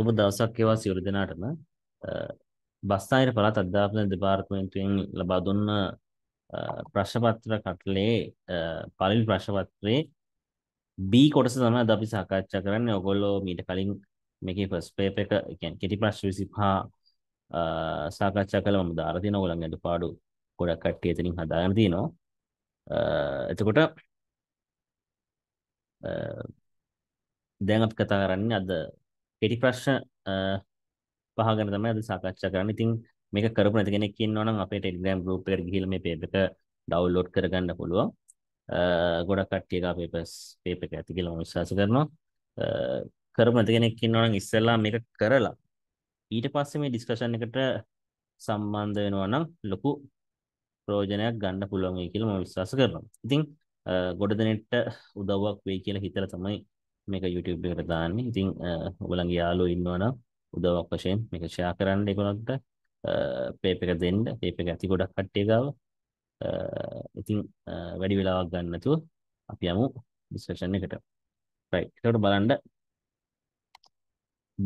ඔබ දවසක් ඒවා සියලු දෙනාටම බස්නාහිර පළාත් අධ්‍යාපන දෙපාර්තමේන්තුවෙන් ලබා දුන්න ප්‍රශ්නපත්‍ර කට්ලේ පළවෙනි ප්‍රශ්නපත්‍රයේ B කොටස තමයි අද අපි සාකච්ඡා කරන්නේ. ඔයගොල්ලෝ මීට කලින් මේකේ ෆස්ට් පේපර් එක කියන්නේ කෙටි ප්‍රශ්න 25 සාකච්ඡා කළා මම දාලා තියෙනවා. ඔයගොල්ලන් අඩපාඩු ගොඩක් කට්ටිය එතනින් හදාගෙන තිනවා. එතකොට දැන් අපි කතා කරන්නේ අද කෙටි ප්‍රශ්න පහ ගැන තමයි අද සාකච්ඡා කරන්නේ. ඉතින් මේක කරපු නැති කෙනෙක් ඉන්නවා නම් අපේ Telegram group එකට ගිහිල්ලා මේ paper එක download කරගන්න පුළුවන්. ගොඩක් කට්ටියක papers paper එක ඇති කියලා මම විශ්වාස කරනවා. කරපු නැති කෙනෙක් ඉන්නවා නම් ඉස්සෙල්ලා මේක කරලා ඊට පස්සේ මේ discussion එකට සම්බන්ධ වෙනවා නම් ලොකු ප්‍රයෝජනයක් ගන්න පුළුවන් වෙයි කියලා මම විශ්වාස කරනවා. ඉතින් ගොඩ දෙනෙක්ට උදව්වක් වෙයි කියලා හිතලා තමයි මේක YouTube එකට දාන්නේ. ඉතින් ඔයගොල්ලන්ගේ යාළුවෝ ඉන්නවා නම් උදව්වක් වශයෙන් මේක ෂෙයා කරන්න ඒගොල්ලන්ට පේප් එක දෙන්න. පේප් එක ඇති ගොඩක් කට්ටිය ගාව. ඉතින් වැඩි වෙලාවක් ගන්න නැතුව අපි යමු ඩිස්කෂන් එකට. right. ඒකට බලන්න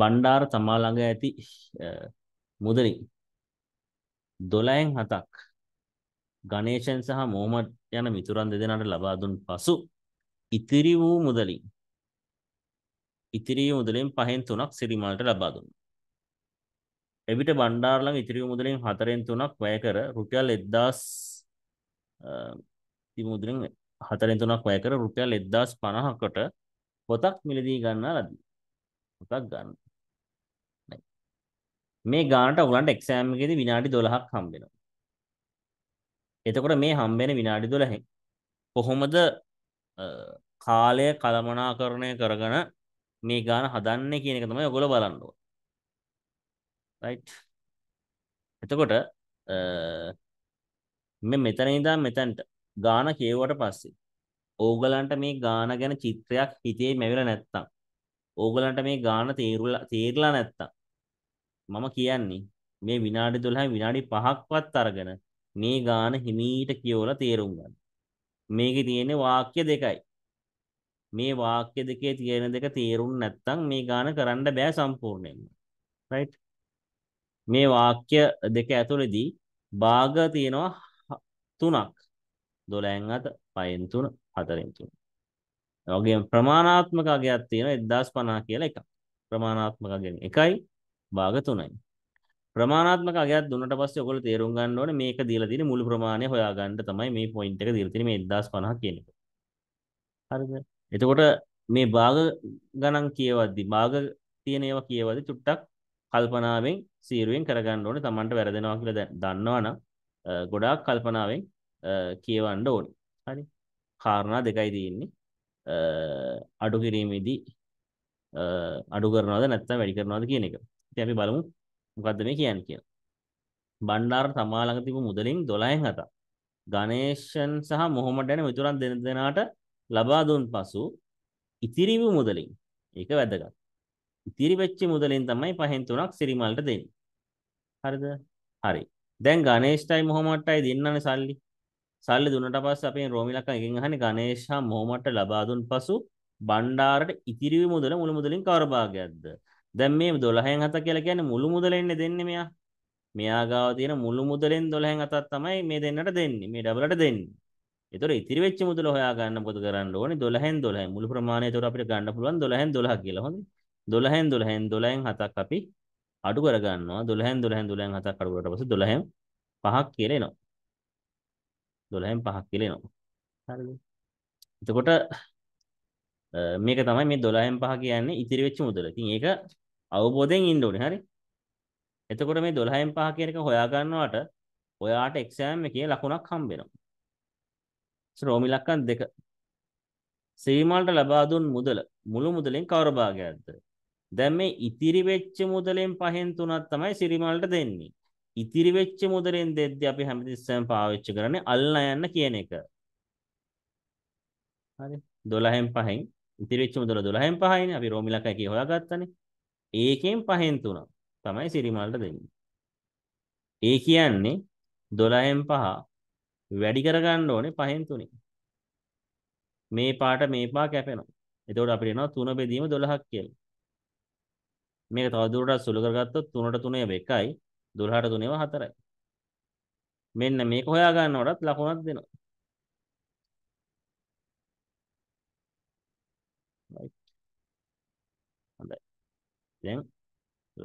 බණ්ඩාර තමා ළඟ ඇති මුදලින් 12න් 7ක් ගණේෂන් සහ මොහමඩ් යන මිතුරන් දෙදෙනාට ලබා දුන් පසු ඉතිරි වූ මුදලින් ඉතිරි මුදලෙන් පහෙන් තුනක් සිරිමාල්ට ලබා දුන්නා. එවිට බණ්ඩාරලං ඉතිරි මුදලෙන් හතරෙන් තුනක් වැය කර රුපියල් 1000 ඉතිරි මුදලෙන් හතරෙන් තුනක් වැය කර රුපියල් 1050කට පොතක් මිලදී ගන්නා ලදී. පොතක් ගන්න. මේ ගානට ඔයගලන්ට එක්සෑම් එකේදී විනාඩි 12ක් හම්බ වෙනවා. එතකොට මේ හම්බ වෙන විනාඩි 12න් කොහොමද කාලය කළමනාකරණය කරගෙන මේ ගාන හදන්නේ කියන එක තමයි ඔයගොල්ලෝ බලන්න ඕනේ. right එතකොට මේ මෙතන ඉඳන් මෙතනට ගාන කියවුවට පස්සේ ඕගලන්ට මේ ගාන ගැන චිත්‍රයක් හිතේ මැවිලා නැත්තම් ඕගලන්ට මේ ගාන තේරුලා තේරලා නැත්තම් මම කියන්නේ මේ විනාඩි 12 විනාඩි 5ක්වත් අරගෙන මේ ගාන හිමීට කියවලා තේරුම් ගන්න. මේකේ තියෙන්නේ වාක්‍ය දෙකයි. මේ වාක්‍ය දෙකේ තියෙන දෙක තේරුම් නැත්නම් මේ ගාන කරන්න බෑ සම්පූර්ණයෙන්ම. right මේ වාක්‍ය දෙක ඇතුළේදී භාග තියෙනවා තුනක් 12න් අත 5න් 3 4න් 3 වගේම ප්‍රමාණාත්මක අගයක් තියෙනවා 1050 කියලා එකක් ප්‍රමාණාත්මක අගයෙන් එකයි භාග තුනයි ප්‍රමාණාත්මක අගයක් දුන්නට පස්සේ ඔයගොල්ලෝ තේරුම් ගන්න ඕනේ මේක දීලා තියෙන මුළු ප්‍රමාණය හොයාගන්න තමයි මේ පොයින්ට් එක දීලා තියෙන්නේ මේ 1050 කියන එක හරිද එතකොට මේ භාග ගණන් කියවද්දි භාග තියෙන ඒවා කියවද්දි චුට්ටක් කල්පනාවෙන් සීරුවෙන් කරගන්න ඕනේ Tamanට වැරදෙනවා කියලා දන්නවනම් ගොඩාක් කල්පනාවෙන් කියවන්න ඕනේ. හරි. කාරණා දෙකයි තියෙන්නේ. අඩු කිරීමේදී අඩු කරනවද නැත්නම් වැඩි කරනවද කියන එක. ඉතින් අපි බලමු මොකද්ද මේ කියන්නේ කියලා. බණ්ඩාර තමා ළඟ තිබු මුදලින් 12න් 7ක් ගණේෂන් සහ මොහොමඩ් යන මිතුරන් දෙන දෙනාට ලබා දුන් පසු ඉතිරි වූ මුදලින් ඒක වැදගත්. ඉතිරි වෙච්ච මුදලින් තමයි පහෙන් තුනක් සිරිමල්ට දෙන්නේ. හරිද? හරි. දැන් ගණේෂ්ටයි මොහොමඩ්ටයි දෙන්නනේ සල්ලි. සල්ලි දුන්නට පස්සේ අපෙන් රෝමිලක්කන් එකෙන් අහන්නේ ගණේෂ් හා මොහොමඩ්ට ලබා දුන් පසු බණ්ඩාරට ඉතිරි වූ මුදල මුළු මුදලින් කවර භාගයක්ද? දැන් මේ 12න් 7 කියලා කියන්නේ මුළු මුදලෙන්නේ දෙන්නේ මෙයා. මෙයා ගාව තියෙන මුළු මුදලෙන් 12න් 7ක් තමයි මේ දෙන්නට දෙන්නේ. මේ ඩබලට දෙන්නේ. එතකොට ඉතිරි වෙච්ච මුදල හොයාගන්න මොකද කරන්න ඕනේ 12න් 12 මුළු ප්‍රමාණය එතකොට අපිට ගන්න පුළුවන් 12න් 12 කියලා හොඳයි 12න් 12න් 12න් 7ක් අපි අඩු කරගන්නවා 12න් 12න් 12න් 7ක් අඩු කරලා පස්සේ 12න් 5ක් කියලා එනවා 12න් 5ක් කියලා එනවා හරිද එතකොට මේක තමයි මේ 12න් 5 කියන්නේ ඉතිරි වෙච්ච මුදල. ඉතින් ඒක අවබෝධයෙන් ඉන්න ඕනේ. හරි. එතකොට මේ 12න් 5 කියන එක හොයා ගන්නවට ඔයාට එක්සෑම් එකේ ලකුණක් හම්බ වෙනවා. රෝමි ලක්කම් දෙක සීමාල්ට ලබා දුන් මුදල මුළු මුදලෙන් කවර භාගයක්ද දැන් මේ ඉතිරි වෙච්ච මුදලෙන් පහෙන් තුනක් තමයි සිරිමාල්ට දෙන්නේ ඉතිරි වෙච්ච මුදලෙන් දෙද්දී අපි හැමතිස්සෙම පාවිච්චි කරන්නේ අල්ලා යන්න කියන එක හරි 12න් පහෙන් ඉතිරි වෙච්ච මුදල 12න් පහයිනේ අපි රෝමි ලක්කම් එකේ හොයාගත්තනේ ඒකෙන් පහෙන් තුනක් තමයි සිරිමාල්ට දෙන්නේ ඒ කියන්නේ 12න් 5 වැඩි කරගන්න ඕනේ පහෙන් තුනේ. මේ පාට මේ පා කැපෙනවා. එතකොට අපිට එනවා 3 බෙදීම 12ක් කියලා. මේක තව දුරටත් සුළු කරගත්තොත් 3ට 3 1යි 12ට 3 4යි. මෙන්න මේක හොයා ගන්නකොටත් ලකුණක් දෙනවා. හොඳයි. දැන්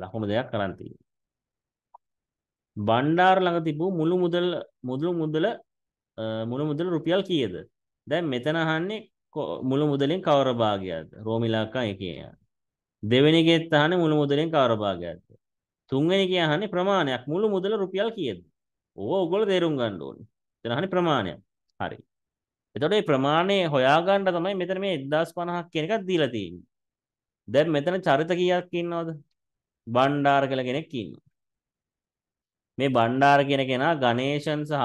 ලකුණු දෙකක් කරන් තියෙනවා. බණ්ඩාර ළඟ තිබූ මුළු මුදල මුළු මුදල මුළු මුදල රුපියල් කීයද? දැන් මෙතන අහන්නේ මුළු මුදලෙන් කවර භාගයක්ද? රෝමිලාකා එකේ. දෙවෙනි එකෙත් අහන්නේ මුළු මුදලෙන් කවර භාගයක්ද? තුන්වෙනි එකේ අහන්නේ ප්‍රමාණයක්. මුළු මුදල රුපියල් කීයද? ඕව ඔයගොල්ලෝ තේරුම් ගන්න ඕනේ. එතන අහන්නේ ප්‍රමාණයක්. හරි. එතකොට මේ ප්‍රමාණය හොයාගන්න තමයි මෙතන මේ 1050ක් කියන එකක් දීලා තියෙන්නේ. දැන් මෙතන චරිත කීයක් ඉන්නවද? බණ්ඩාර කියලා කෙනෙක් ඉන්නවා. මේ බණ්ඩාර කියන කෙනා ගණේෂන් සහ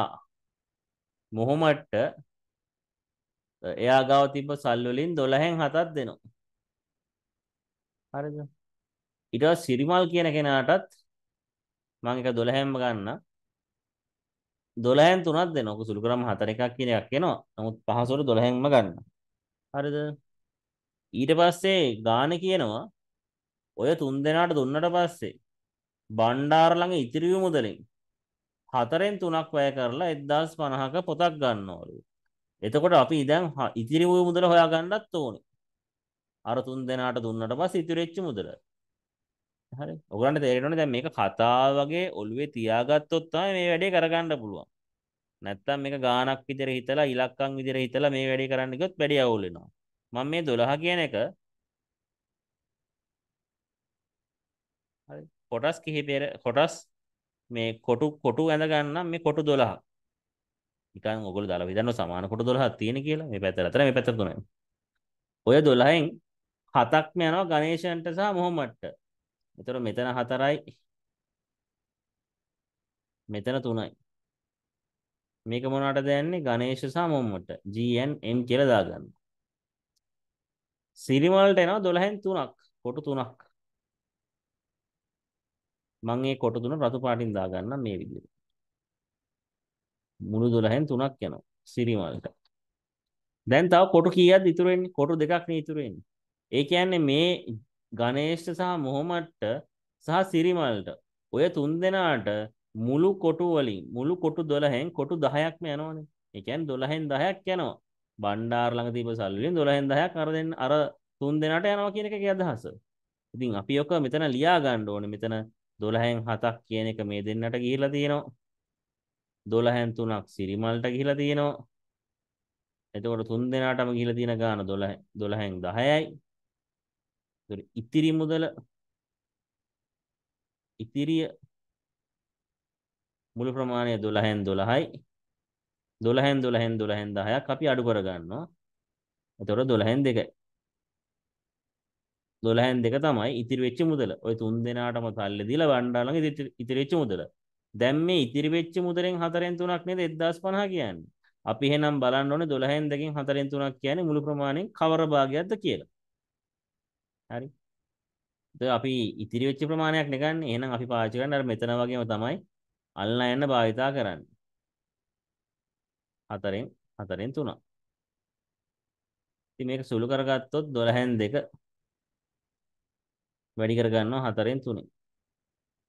මොහොමට්ට එයා ගාව තිබ්බ සල්වලින් දොළහෙන් හතත් දෙනවා හරිද ඉට සිරිමල් කියන කෙනාටත් මං එක දොළහැම්ම ගන්න දොළහැන් තුනත් දෙනොක සුළු කරම හතර එකක් කියන එකක් එනවා නමුත් පහසොට දොළහැන්ම ගන්න හරිද ඊට පස්සේ ගාන කියනවා ඔය තුන් දෙනාට දුන්නට පස්සේ බණ්ඩාර ළඟ ඉතිරිව මුදලින් හතරෙන් තුනක් වැය කරලා 1050ක පොතක් ගන්නවලු. එතකොට අපි දැන් ඉතිරි වූ මුදල හොයාගන්නත් ඕනේ. අර තුන් දෙනාට දුන්නට පස්සේ ඉතිරි වෙච්ච මුදල. හරි. ඔයගලන්ට තේරෙනවනේ දැන් මේක කතා වගේ ඔළුවේ තියාගත්තොත් තමයි මේ වැඩේ කරගන්න පුළුවන්. නැත්තම් මේක ගානක් විදිහට හිතලා ඉලක්කම් විදිහට හිතලා මේ වැඩේ කරන්න ගියොත් වැඩි අවුල් වෙනවා. මම මේ 12 කියන එක හරි. කොටස් කිහිපයක කොටස් මේ කොටු කොටු ඇඳ ගන්න මේ කොටු 12. නිකන් ඔයගොල්ලෝ දාලා හිතන්න සමාන කොටු 12ක් තියෙන කියලා. මේ පැත්තට අතර මේ පැත්තට තුනයි. ඔය 12න් හතක්ම යනවා ගණේෂන්ට සහ මොහොමඩ්ට. ඒතර මෙතන හතරයි. මෙතන තුනයි. මේක මොනවටද යන්නේ ගණේෂ සහ මොහොමඩ්ට. GNM කියලා දාගන්න. සිරිමල්ට එනවා 12න් 3ක්. කොටු 3ක්. මම ඒ කොටු තුන රතු පාටින් දාගන්නම් මේ විදිහට. මුළු 12න් 3ක් යනවා සිරිමල්ට. දැන් තව කොටු කීයක්ද ඉතුරු වෙන්නේ? කොටු දෙකක් නේ ඉතුරු වෙන්නේ. ඒ කියන්නේ මේ ගණේෂ්ඨ සහ මොහොමඩ්ට සහ සිරිමල්ට ඔය තුන් දෙනාට මුළු කොටු වලින් මුළු කොටු 12න් කොටු 10ක්ම යනවනේ. ඒ කියන්නේ 12න් 10ක් යනවා. බණ්ඩාර ළඟ දීප සල්ලි වලින් 12න් 10ක් අර දෙන්න අර තුන් දෙනාට යනවා කියන එකේ අදහස. ඉතින් අපි ඔක මෙතන ලියා ගන්න ඕනේ. මෙතන 12න් 7ක් කියන එක මේ දෙන්නට ගිහිලා තියෙනවා. 12න් 3ක් සිරිමල්ට ගිහිලා තියෙනවා. එතකොට තුන් දෙනාටම ගිහිලා තියෙන ගාන 12 12න් 10යි. ඒතකොට ඉතිරි මුදල ඉතිරිය මුළු ප්‍රමාණය 12න් 12යි. 12න් 12න් 12න් 10ක් අපි අඩු කර ගන්නවා. එතකොට 12න් 2යි. දොළහැන් දෙක තමයි ඉතිරි වෙච්ච මුදල. ওই තුන් දෙනාටම තල්ලි දීලා වණ්ඩාලංග ඉතිරි වෙච්ච මුදල. දැන් මේ ඉතිරි වෙච්ච මුදලෙන් හතරෙන් තුනක් නේද 1050 කියන්නේ. අපි එහෙනම් බලන්න ඕනේ 12න් දෙකෙන් හතරෙන් තුනක් කියන්නේ මුළු ප්‍රමාණයෙන් කවර භාගයක්ද කියලා. හරි. දැන් අපි ඉතිරි වෙච්ච ප්‍රමාණයක් නෙගන්නේ. එහෙනම් අපි පාවිච්චි කරන්නේ අර මෙතන වගේම තමයි අල්ලා යන්න භාවිතා කරන්නේ. හතරෙන් හතරෙන් තුනක්. ඉතින් මේක සුළු කරගත්තොත් 12න් දෙක වැඩි කර ගන්නවා 4ෙන් 3.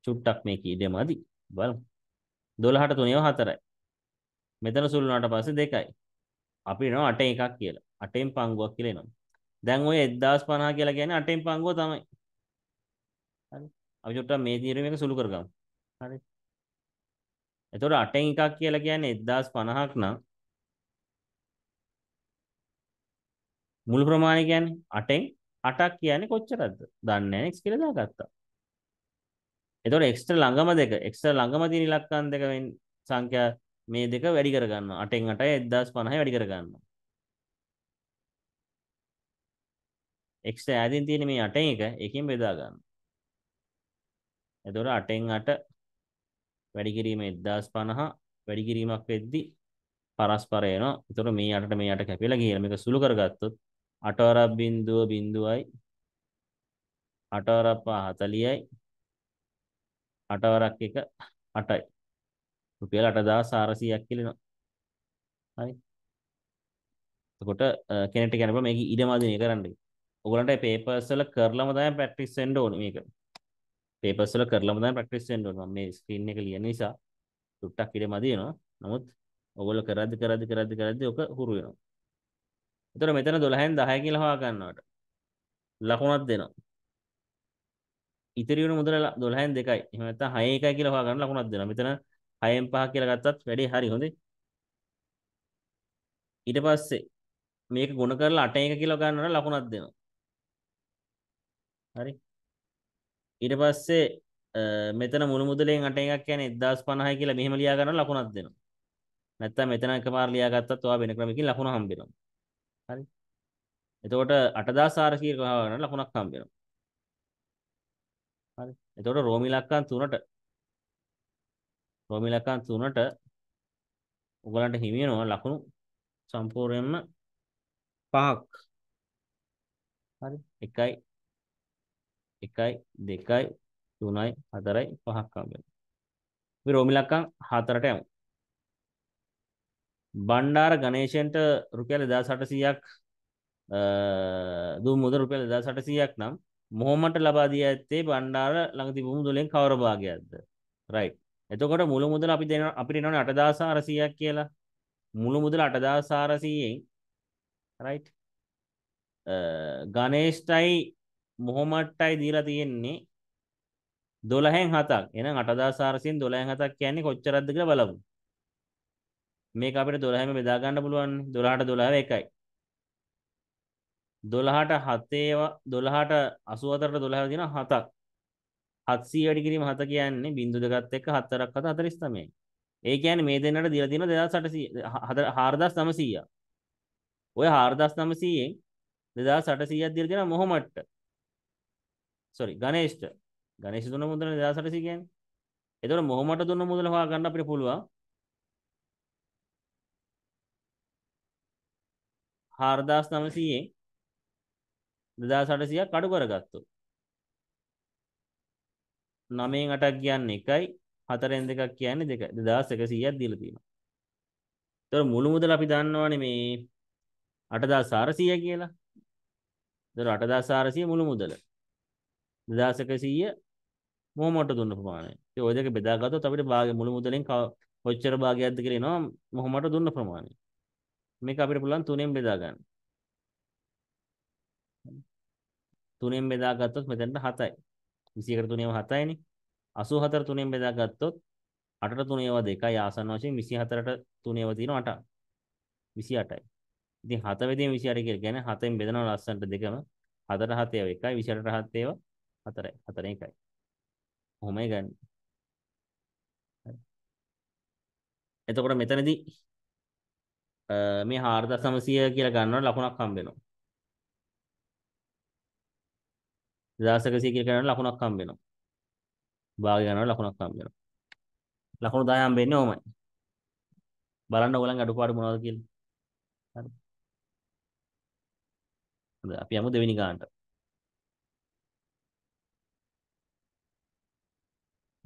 චුට්ටක් මේක ඉඩම ඇති. බලමු. 12ට 3ව 4යි. මෙතන සුළු වුණාට පස්සේ 2යි. අපි එනවා 8ෙන් එකක් කියලා. 8ෙන් පංගුවක් කියලා එනවා. දැන් ඔය 1050 කියලා කියන්නේ 8ෙන් පංගුව තමයි. හරි. අපි චුට්ටක් මේ තීරණය මේක සුළු කරගමු. හරි. එතකොට 8ෙන් එකක් කියලා කියන්නේ 1050ක් නම් මුළු ප්‍රමාණය කියන්නේ 8ෙන් 8ක් කියන්නේ කොච්චරද? දන්නේ නැහැ x කියලා දාගත්තා. එතකොට x ට ළඟම දෙක x ට ළඟම තියෙන ඉලක්කම් දෙක වෙන සංඛ්‍යා මේ දෙක වැඩි කර ගන්නවා. 8න් 8යි 1050යි වැඩි කර ගන්නවා. x ට ඈතින් තියෙන මේ 8න් එක එකකින් බෙදා ගන්නවා. එතකොට 8න් 8 වැඩි කිරීම 1050 වැඩි කිරීමක් වෙද්දී පරස්පර එනවා. එතකොට මේ 8ට මේ 8 කැපිලා ගියලා මේක සුළු කරගත්තොත් අටවරක් බින්දුව බින්දුවයි අටවරක් පහ හතලියයි අටවරක් එක අටයි රුපියල් අට දා සාරසීයක් කියලෙනවා හරි එතකොට කෙනෙට ගැනප මේක ඉඩමදිනය කරන්න ඔගලන්ට පේපර්ස්වල කරලම තමයි ප්‍රැක්ටිස් වෙන්න ඕනේ මේක පේපර්ස්වල කරලම තමයි ප්‍රැක්ටිස් වෙන්න ඕනේ මම මේ ස්ක්‍රීන් එක ලියන නිසා සුට්ටක් ඉඩමදිනවා නමුත් ඔගොල්ලෝ කරද්දි කරද්දි කරද්දි කරද්දි ඔක හුරු වෙනවා එතකොට මෙතන 12න් 10 කියලා හොයා ගන්නවට ලකුණක් දෙනවා. ඉතිරි වෙන මුදල 12න් 2යි. එහෙම නැත්නම් 6 1යි කියලා හොයා ගන්න ලකුණක් දෙනවා. මෙතන 6න් 5 කියලා ගත්තත් වැඩේ හරි හොඳයි. ඊට පස්සේ මේක ගුණ කරලා 8 1 කියලා ගන්නවට ලකුණක් දෙනවා. හරි. ඊට පස්සේ මෙතන මුළු මුදලෙන් 8 එකක් කියන්නේ 1050යි කියලා මෙහෙම ලියා ගන්න ලකුණක් දෙනවා. නැත්තම් මෙතන එකපාර ලියා ගත්තත් ඔයා වෙන ක්‍රමකින් ලකුණ හම්බ වෙනවා. හරි. එතකොට 8400 කියලා ගන්න ලකුණක් හම්බ වෙනවා. හරි. එතකොට රෝමි ලක්කම් 3ට රෝමි ලක්කම් 3ට උගලන්ට හිමි වෙනවා ලකුණු සම්පූර්ණයෙන්ම 5ක්. හරි. 1යි 1යි 2යි 3යි 4යි 5ක් හම්බ වෙනවා. අපි රෝමි ලක්කම් 4ට යමු. බණ්ඩාර ගනේෂයන්ට රුපියල් එදා සටසීයක් දූ මුද රුපියල් එදා සටසීයක් නම් මොහොමට ලබා දී ඇත්තේ බණ්ඩාර ළඟති බුමුදුලෙන් කවර භාගයක්ද රයි එතකොට මුළු මුදල අපි දෙන අපිට එනවනේ 8400ක් කියලා මුළු මුදල 8400න් රයිට් ගනේෂ්ටයි මොහොමට්ටයි දීලා තියෙන්නේ 12න් 7ක් එහෙනම් 8400න් 12න් 7ක් කියන්නේ කොච්චරක්ද කියලා බලමු මේක අපිට 12ම බෙදා ගන්න පුළුවන් 12ට 12 එකයි 12ට 7 ඒවා 12ට 84ට 12 තියෙනවා 7ක් 700 වැඩි කිරීම 7 කියන්නේ බිංදු දෙකත් එක්ක 4ක් 7 49යි ඒ කියන්නේ මේ දෙන්නට දීලා තියෙනවා 2800 4900ක් ඔය 4900න් 2800ක් දීලා තියෙනවා මොහොමඩ්ට sorry ගණේෂ්ට ගණේෂ් දුන්න මුදල 2800 කියන්නේ එතකොට මොහොමඩ්ට දුන්න මුදල හොයා ගන්න අපිට පුළුවන් හාරදාස් නමසීයෙන් දෙදා සටසියක් කඩු කරගත්තු නමෙන් අටක් කියන්න එකයි හතරෙන් දෙකක් කියන්නේ දෙක දෙදස් එක සීයක් දීලා තියෙනවා තොර මුළු මුදල අපි දන්නවනේ මේ අටදා සාරසීය කියලා දොර අටදා සාරසිය මුළු මුදල දෙදාසක සීය මොහොමට දුන්න ප්‍රමාණය ඒ ඔය දෙක බෙදාගත්තොත් අපිට භාගය මුළු මුදලෙන් කොච්චර භාගයක්ද කියලා එනවා මොහොමට දුන්න ප්‍රමාණය මේක අපිට පුළුවන් තුනෙන් බෙදා ගන්න. තුනෙන් බෙදා ගත්තොත් මෙතනට 7යි. 21ට තුනේව 7යිනේ. 84 තුනෙන් බෙදා ගත්තොත් 8ට තුනේව 2යි ආසන්න වශයෙන් 24ට තුනේව තියෙන 8ක්. 28යි. ඉතින් 7 වෙදීම 28 කියලා කියන්නේ 7ෙන් බෙදනවා ලස්සනට දෙකම. 7ට 7 ඒව 1යි 28ට 7 ඒව 4යි. 4ෙන් 1යි. කොහොමයි ගන්නේ? එතකොට මෙතනදී මේ 4900 කියලා ගන්නකොට ලකුණක් හම්බ වෙනවා. 2100 කියලා ගන්නකොට ලකුණක් හම්බ වෙනවා. භාගය ගන්නකොට ලකුණක් හම්බ වෙනවා. ලකුණු 10 හම්බ වෙන්නේ ඕමයි. බලන්න ඔයගලන්ගේ අඩුපාඩු මොනවද කියලා. හරි. හොඳයි අපි යමු දෙවෙනි ගානට.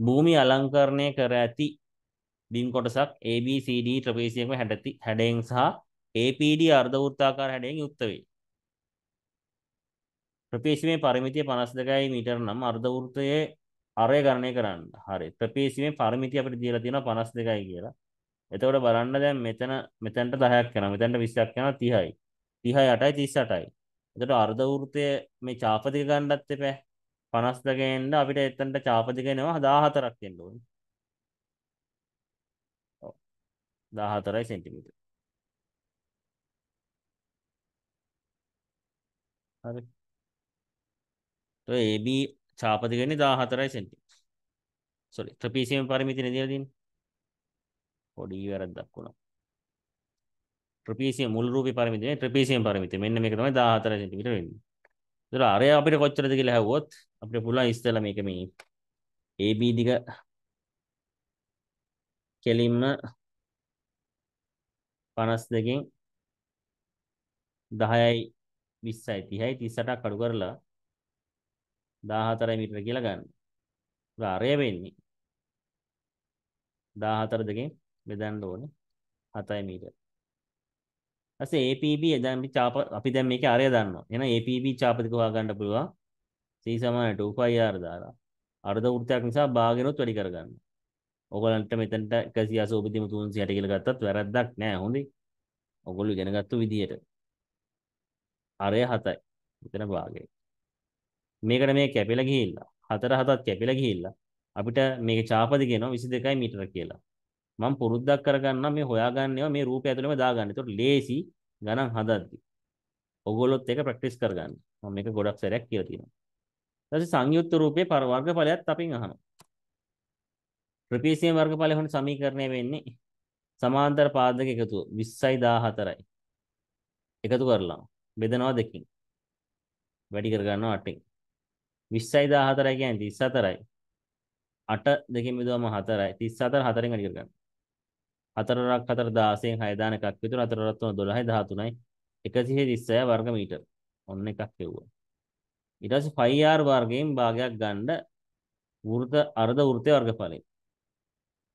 භූමි අලංකරණය කර ඇති බිම් කොටසක් ABCD ත්‍රපේසියකම හැඩති හැඩයෙන් සහ APD අර්ධ වෘත්තාකාර හැඩයෙන් යුක්ත වේ. ත්‍රපේසිමේ පරිමිතිය 52යි මීටර නම් අර්ධ වෘත්තයේ අරය ගණනය කරන්න. හරි. ත්‍රපේසිමේ පරිමිතිය අපිට දීලා තියෙනවා 52යි කියලා. එතකොට බලන්න දැන් මෙතන මෙතනට 10ක් යනවා. මෙතනට 20ක් යනවා 30යි. 30 8යි 38යි. එතකොට අර්ධ වෘත්තයේ මේ චාප දෙක ගන්නත් එපා. 52 ගෙන්න අපිට එතනට චාප දෙක එනවා 14ක් දෙන්න ඕනේ. 14යි සෙන්ටිමීටර්. හරි. તો AB ඡාප දිග වෙන්නේ 14යි සෙන්ටිමීටර්. sorry ත්‍රිපීසියම පරිමිතිනේ දීලා තියෙන්නේ. පොඩි වැරද්දක් වුණා. ත්‍රිපීසිය මුල් රූපේ පරිමිතිනේ ත්‍රිපීසියම පරිමිතිය. මෙන්න මේක තමයි 14 සෙන්ටිමීටර වෙන්නේ. ඒතර අරය අපිට කොච්චරද කියලා ඇහුවොත් අපිට පුළුවන් ඉස්සෙල්ලා මේක මේ AB දිග කෙලින්ම 52කින් 10යි 20යි 30යි 38ක් අඩු කරලා 14 මීටර කියලා ගන්න. ප්‍රාරය වෙන්නේ 14 දෙකෙන් බෙදන්න ඕනේ 7 මීටර. ඊපස්සේ APB දැන් අපි චාප අපි දැන් මේකේ ආරය දන්නවා. එහෙනම් APB චාපතික හොයා ගන්න පුළුවන්. C 2πr දාලා අර්ධ වෘත්තයක් නිසා භාගයනොත් වැඩි කරගන්න. ඔගලන්ට මෙතනට එකසිය අසෝපිතිම තුන්සියට කියලා ගත්තත් වැරද්දක් නෑ හොඳයි. ඔගොල්ලෝ ඉගෙන ගත්ත විදියට. අරය 7යි. මෙතන භාගය. මේකට මේ කැපිලා ගිහිල්ලා 4 7ත් කැපිලා ගිහිල්ලා අපිට මේක චාපදි කියනවා 22 මීටර කියලා. මම පුරුද්දක් කරගන්නම් මේ හොයාගන්න ඒවා මේ රූපය ඇතුළේම දාගන්න. ඒතකොට ලේසි ගණන් හදද්දි. ඔගොල්ලොත් ඒක ප්‍රැක්ටිස් කරගන්න. මම මේක ගොඩක් සැරයක් කියලා තියෙනවා. ඊට පස්සේ සංයුක්ත රූපේ වර්ගඵලයත් අපින් අහනවා. ත්‍රිපීසිය වර්ගඵලය හොන සමීකරණය වෙන්නේ සමාන්තර පාදක එකතුව 20යි 14යි. එකතු කරලා බෙදනවා දෙකින්. වැඩි කර ගන්නවා 8න්. 20යි 14යි කියන්නේ 34යි. 8 දෙකෙන් බෙදුවම 4යි. 34 4ෙන් වැඩි කර ගන්න. 4ක් 4 16න් 6 දාන එකක් විතර 4 රත් 12යි 13යි 136 වර්ග මීටර. ඔන්න එකක් එව්වා. ඊට පස්සේ 5r වර්ගයෙන් භාගයක් ගන්න වෘත අර්ධ වෘතයේ වර්ගඵලය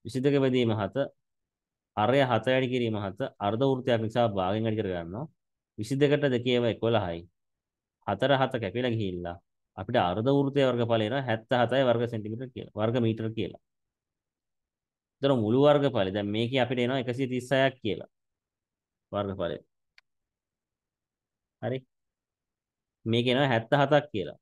විශිද්ධකපදී මහත අරය 7 වැඩි කිරීම හත අර්ධ වෘත්තයක් නිසා භාගෙන් වැඩි කර ගන්නවා 22කට දෙකේම 11යි 4 7 කැපිලා ගිහිල්ලා අපිට අර්ධ වෘත්තයේ වර්ගඵලය එනවා 77යි වර්ග සෙන්ටිමීටර කියලා වර්ග මීටර කියලා. ඒතර මුළු වර්ගඵලය දැන් මේකේ අපිට එනවා 136ක් කියලා වර්ගඵලය. හරි. මේක එනවා 77ක් කියලා.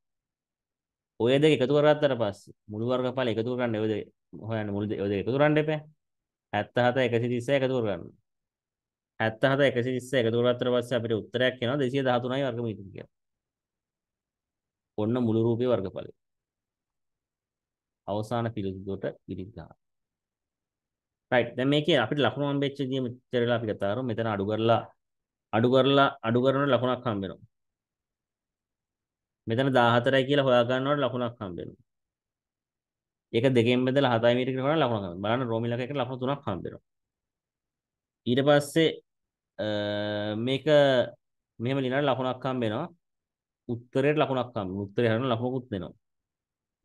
ඔය දෙක එකතු කරගත්තට පස්සේ මුළු වර්ගඵල එකතු කරන්න ඔය දෙක හොයන්න මුළු ඔය දෙක එකතු කරන්න එපා 77 136 එකතු කරගන්න 77 136 එකතු කරගත්තට පස්සේ අපිට උත්තරයක් එනවා 213යි වර්ගමීටර කියලා ඔන්න මුළු රූපේ වර්ගඵලය අවසාන පිළිතුරට පිළිත් ගන්න රයිට් දැන් මේකේ අපිට ලකුණු හම්බෙච්ච දේ මෙච්චරලා අපි කතා කරමු මෙතන අඩු කරලා අඩු කරලා අඩු කරන ලකුණක් හම්බ වෙනවා මෙතන 14යි කියලා හොයා ගන්නකොට ලකුණක් හම්බ වෙනවා. ඒක දෙකෙන් බෙදලා 7යි මීටර කරනවා ලකුණක් හම්බ වෙනවා. බලන්න රෝමිලක එකට ලකුණු තුනක් හම්බ වෙනවා. ඊට පස්සේ මේක මෙහෙම ලියනවා ලකුණක් හම්බ වෙනවා. උත්තරයට ලකුණක් හම්බ වෙනවා. උත්තරේ හරින ලකුණකුත් දෙනවා.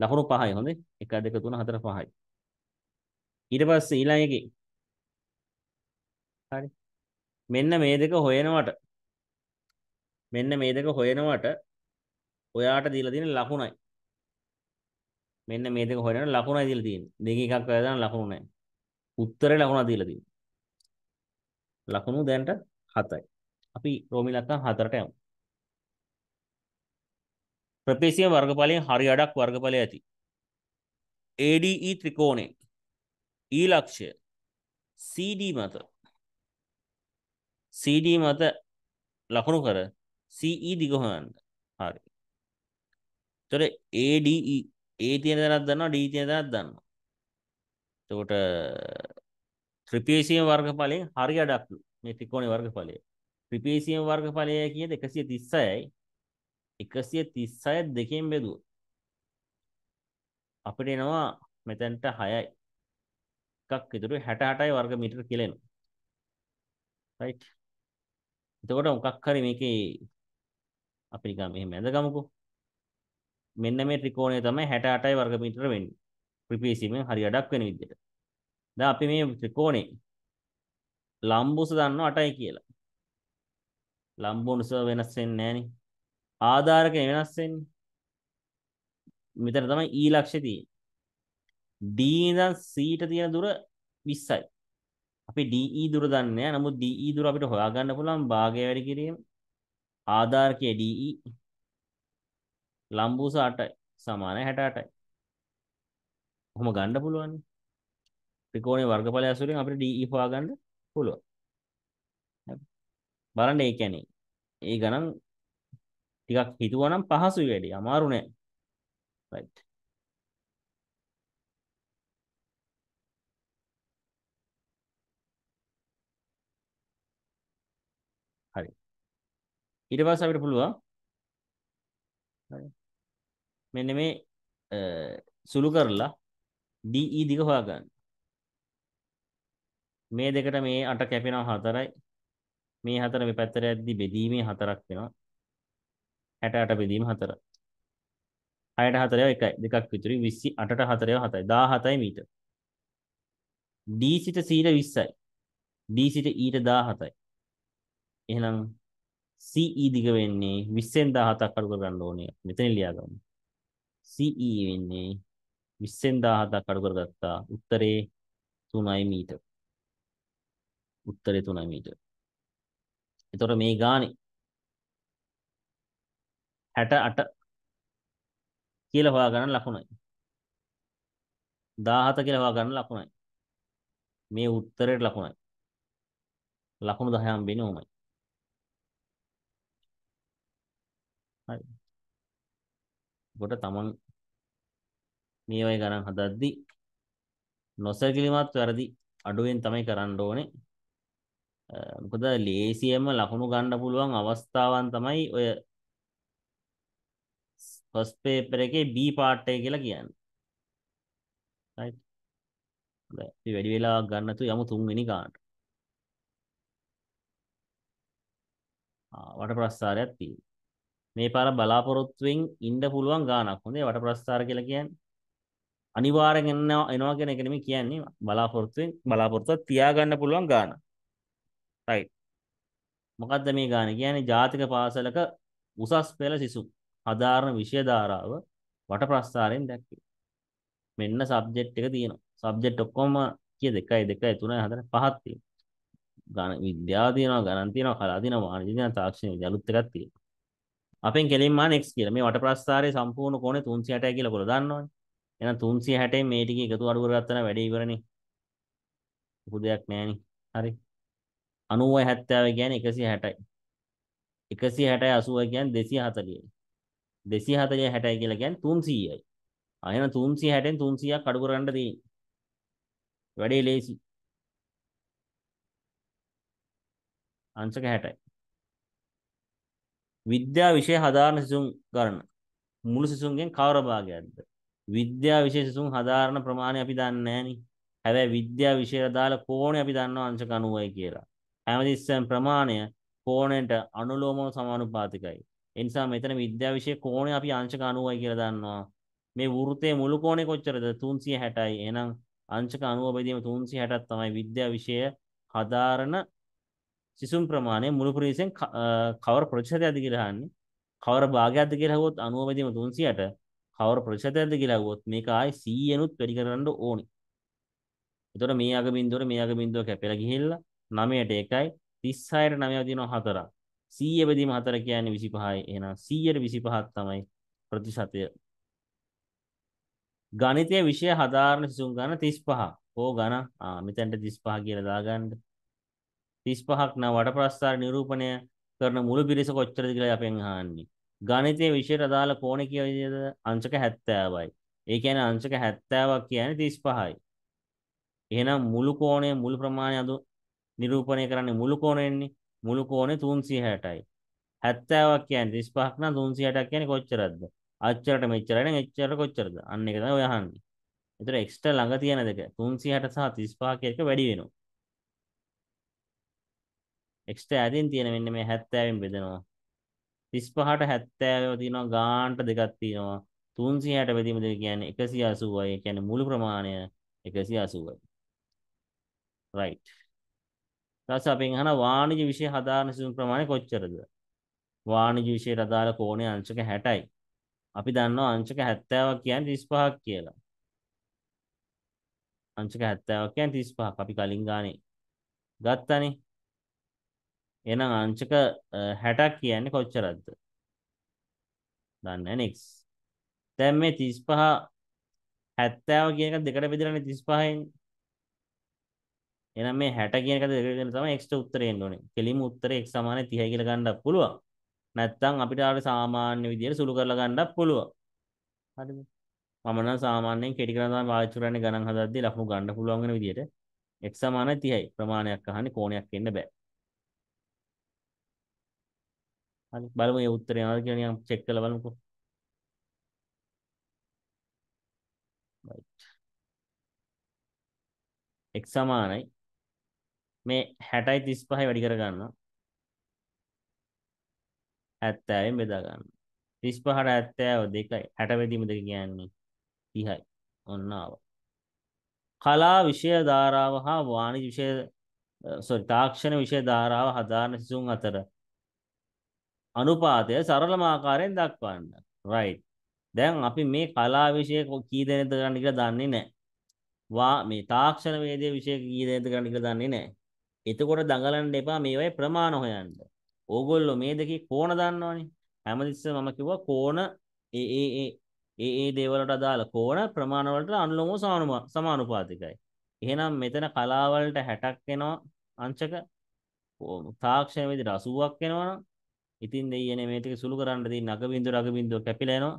ලකුණු පහයි හොඳේ. 1 2 3 4 5යි. ඊට පස්සේ ඊළඟ එකේ හරි මෙන්න මේ දෙක හොයනවට මෙන්න මේ දෙක හොයනවට ඔයාට දීලා තියෙන ලකුණයි. මෙන්න මේ දෙක හොයනකොට ලකුණයි දීලා තියෙන්නේ. දෙකෙන් එකක් වැරදනම් ලකුණු නැහැ. උත්තරේ ලකුණ දීලා තියෙන්නේ. ලකුණු දැනට 7යි. අපි රෝමි ලක්කම් 4ට යමු. ප්‍රපේසියම් වර්ගඵලයෙන් හරි අඩක් වර්ගඵලය ඇති. ADE ත්‍රිකෝණය E ලක්ෂය CD මත CD මත ලකුණු කර CE දිග හොයන්න. හරි. එතකොට A D E A තියෙන තැනක් දන්නවා D තියෙන තැනක් දන්නවා. එතකොට ත්‍රිපේසියම් වර්ගඵලයෙන් හරි අඩක්ලු මේ ත්‍රිකෝණේ වර්ගඵලය. ත්‍රිපේසියම් වර්ගඵලය කියද 136යි. 136 දෙකෙන් බෙදුවොත් අපිට එනවා මෙතනට 6යි. එකක් ඉතුරු 68යි වර්ග මීටර කියලා එනවා. right එතකොට මොකක් හරි මේකේ අපි නිකන් මෙහෙම ඇඳගමුකෝ මෙන්න මේ ත්‍රිකෝණය තමයි 68යි වර්ග මීටර වෙන්නේ. ප්‍රපීසීමෙන් හරි අඩක් වෙන විදිහට. දැන් අපි මේ ත්‍රිකෝණේ ලම්බුස දන්නවා 8යි කියලා. ලම්බුස වෙනස් වෙන්නේ නැහනේ. ආධාරක වෙනස් වෙන්නේ. මෙතන තමයි E ලක්ෂය තියෙන්නේ. D ඉඳන් C ට තියෙන දුර 20යි. අපි DE දුර දන්නේ නැහැ. නමුත් DE දුර අපිට හොයාගන්න පුළුවන් භාගය වැඩි කිරීම ආධාරකයේ DE ලම්බූස 8යි සමාන 68යි. කොහොම ගන්න පුළුවන්? ත්‍රිකෝණයේ වර්ගඵලය ඇසුරෙන් අපිට DE හොයා ගන්න පුළුවන්. බලන්න ඒ කියන්නේ ඒ ගණන් ටිකක් හිතුවා නම් පහසුයි වැඩි අමාරු නෑ. right. හරි. ඊට පස්සේ අපිට පුළුවන් මෙන්න මේ සුළු කරලා DE දිග හොයාගන්න. මේ දෙකට මේ 8 කැපෙනවා 4යි. මේ 4 මේ පැත්තට යද්දි බෙදීමේ 4ක් වෙනවා. 68 බෙදීම 4යි. 6ට 4ව 1යි. දෙකක් විතරයි 28ට 4ව 7යි. 17යි මීටර. D සිට C ට 20යි. D සිට E ට 17යි. එහෙනම් CE දිග වෙන්නේ 20ෙන් 17ක් අඩු කරගන්න ඕනේ. මෙතන ලියා ගමු. CE වෙන්නේ 20000ක් අඩු කරගත්තා. උත්තරේ 3 මීටර්. උත්තරේ 3 මීටර්. එතකොට මේ ගානේ 68 කියලා හොයාගන්න ලකුණයි. 17 කියලා හොයාගන්න ලකුණයි. මේ උත්තරේට ලකුණයි. ලකුණු 10 හම්බෙන්නේ උමයි. හරි. එතකොට තමන් මේ වගේ ගණන් හදද්දී නොසැලකිලිමත් වැරදි අඩුවෙන් තමයි කරන්න ඕනේ. මොකද ලේසියෙන්ම ලකුණු ගන්න පුළුවන් අවස්ථාවන් තමයි ඔය ෆස්ට් පේපර් එකේ B part එක කියලා කියන්නේ. right අපි වැඩි වෙලාවක් ගන්න නැතුව යමු තුන්වෙනි ගානට. ආ වට ප්‍රස්ථාරයක් තියෙනවා. මේ පාර බලාපොරොත්තුවෙන් ඉන්න පුළුවන් ගානක්. හොඳේ වට ප්‍රස්ථාර කියලා කියන්නේ අනිවාර්යෙන් එනවා එනවා කියන එක නෙමෙයි කියන්නේ බලාපොරොත්තුවෙන් බලාපොරොත්තුවක් තියාගන්න පුළුවන් ගාන. right. මොකද්ද මේ ගාන කියන්නේ ජාතික පාසලක උසස් පෙළ සිසු ආධාරණ විෂය ධාරාව වට ප්‍රස්ථාරයෙන් දැක්කේ. මෙන්න සබ්ජෙක්ට් එක තියෙනවා. සබ්ජෙක්ට් ඔක්කොම කීයද 1 2 3 4 5ක් තියෙනවා. ගණන් විද්‍යාව තියෙනවා, ගණන් තියෙනවා, කලා තියෙනවා, වාණිජ තියෙනවා, තාක්ෂණ අලුත් එකක් තියෙනවා. අපෙන් කෙලින්ම next කියලා. මේ වට ප්‍රස්ථාරයේ සම්පූර්ණ කෝණය 360යි කියලා ඔයගොල්ලෝ දන්නවනේ. එහෙනම් 360 මේ ටික එකතු අඩු කරගත්තා නම් වැඩේ ඉවරනේ. ලොකු දෙයක් නෑනේ. හරි. 90යි 70යි කියන්නේ 160යි. 160යි 80යි කියන්නේ 240යි. 240යි 60යි කියලා කියන්නේ 300යි. ආ එහෙනම් 360න් 300ක් අඩු කරගන්න තියෙන්නේ. වැඩේ ලේසි. අංශක 60යි. විද්‍යා විෂය හදාරන සිසුන් ගණන මුළු සිසුන්ගෙන් කවර භාගයක්ද විද්‍යා විෂය සිසුන් හදාරන ප්‍රමාණය අපි දන්නේ නැහෙනි හැබැයි විද්‍යා විෂයට දාලා කෝණය අපි දන්නවා අංශක 90යි කියලා හැමතිස්සෙම ප්‍රමාණය කෝණයට අනුලෝමව සමානුපාතිකයි ඒ නිසා මෙතන විද්‍යා විෂය කෝණය අපි අංශක 90යි කියලා දන්නවා මේ වෘතයේ මුළු කෝණය කොච්චරද 360යි එහෙනම් අංශක 90 බෙදීම 360ක් තමයි විද්‍යා විෂය හදාරන සිසුන් ප්‍රමාණය මුළු ප්‍රදේශයෙන් කවර ප්‍රතිශතයක්ද කියලා අහන්නේ. කවර භාගයක්ද කියලා අහුවොත් 90 300ට කවර ප්‍රතිශතයක්ද කියලා අහුවොත් මේක ආයේ 100 නුත් වැඩි කරගන්න ඕනේ. එතකොට මේ අග බින්දුවට මේ අග බින්දුව කැපලා ගිහිල්ලා 9ට 1යි 36ට 9 දිනවා 4ක්. 100 බෙදීම 4 කියන්නේ 25යි. එහෙනම් 100ට 25ක් තමයි ප්‍රතිශතය. ගණිතය විෂය හදාාරණ සිසුන් ගණන 35. ඕ ගණන ආ මෙතෙන්ට 35 කියලා දාගන්න. 35ක් නම් වඩප්‍රස්ථාර නිරූපණය කරන මුළු පිරිස කොච්චරද කියලා අපෙන් අහන්නේ. ගණිතයේ විෂයට අදාළ කෝණ කීයද? අංශක 70යි. ඒ කියන්නේ අංශක 70ක් කියන්නේ 35යි. එහෙනම් මුළු කෝණය මුළු ප්‍රමාණය අඳු නිරූපණය කරන්නේ මුළු කෝණයෙන්නේ. මුළු කෝණය 360යි. 70ක් කියන්නේ 35ක් නම් 360ක් කියන්නේ කොච්චරද? අච්චරට මෙච්චරයි නම් එච්චරට කොච්චරද? අන්න ඒක තමයි ඔය අහන්නේ. ඒතර එක්ස්ට්‍රා ළඟ තියෙන දෙක 360 සහ 35 කියන එක වැඩි වෙනවා. එක්ස්ට්‍රා ඇදින් තියෙන මෙන්න මේ 70න් බෙදනවා 35ට 70ව තියෙනවා ගානට දෙකක් තියෙනවා 360ට බෙදීම දෙක කියන්නේ 180යි ඒ කියන්නේ මුළු ප්‍රමාණය 180යි right ඊට අපෙන් අහන වාණිජ විෂය හදාාරන සිසුන් ප්‍රමාණය කොච්චරද වාණිජ විෂයට අදාළ කෝණය අංශක 60යි අපි දන්නවා අංශක 70ක් කියන්නේ 35ක් කියලා අංශක 70ක් කියන්නේ 35ක් අපි කලින් ගානේ ගත්තනේ එහෙනම් අංශක 60ක් කියන්නේ කොච්චරක්ද? දන්නේ next. දැන් මේ 35 70 කියන එක දෙකට බෙදලානේ 35ෙන්. එහෙනම් මේ 60 කියන එක දෙකට බෙදලා තමයි x ට උත්තරේ එන්න ඕනේ. කෙලිම උත්තරේ x 30 කියලා ගන්නත් පුළුවන්. නැත්තම් අපිට ආර සාමාන්‍ය විදියට සුළු කරලා ගන්නත් පුළුවන්. හරිද? මම නම් සාමාන්‍යයෙන් කෙටි කරලා තමයි පාවිච්චි කරන්නේ ගණන් හදද්දී ලකුණු ගන්න පුළුවන් වෙන විදියට x 30යි ප්‍රමාණයක් අහන්නේ කෝණයක් එන්න බෑ. හරි බලමු ඒ උත්තරේ ආවද කියලා නිකන් චෙක් කරලා බලමුකෝ right x සමානයි මේ 60යි 35යි වැඩි කර ගන්නවා 70යි බෙදා ගන්න 35ට 70 දෙකයි 60 බෙදීම දෙක කියන්නේ 30යි ඔන්න ආවා කලා විෂය ධාරාව හා වාණිජ විෂය සෝරි තාක්ෂණ විෂය ධාරාව හදාරන සිසුන් අතර අනුපාතය සරලම ආකාරයෙන් දක්වන්න. right. දැන් අපි මේ කලා විෂය කී දෙනෙක්ද කරන්න කියලා දන්නේ නැහැ. වා මේ තාක්ෂණ වේදයේ විෂය කී දෙනෙක්ද කරන්න කියලා දන්නේ නැහැ. එතකොට දඟලන්න එපා මේවයි ප්‍රමාණ හොයන්න. ඕගොල්ලෝ මේ දෙකේ කෝණ දන්නවනේ. හැමතිස්සෙම මම කිව්වා කෝණ ඒ ඒ ඒ ඒ ඒ දේවලට අදාළ කෝණ ප්‍රමාණ වලට අනුලෝමව සමානුපාතිකයි. එහෙනම් මෙතන කලාවලට 60ක් වෙනවා අංශක තාක්ෂණ විදිහට 80ක් වෙනවනම් ඉතින් දෙයියනේ මේ ටික සුළු කරන්න තියෙන අග බිඳුව රග බිඳුව කැපිලා එනවා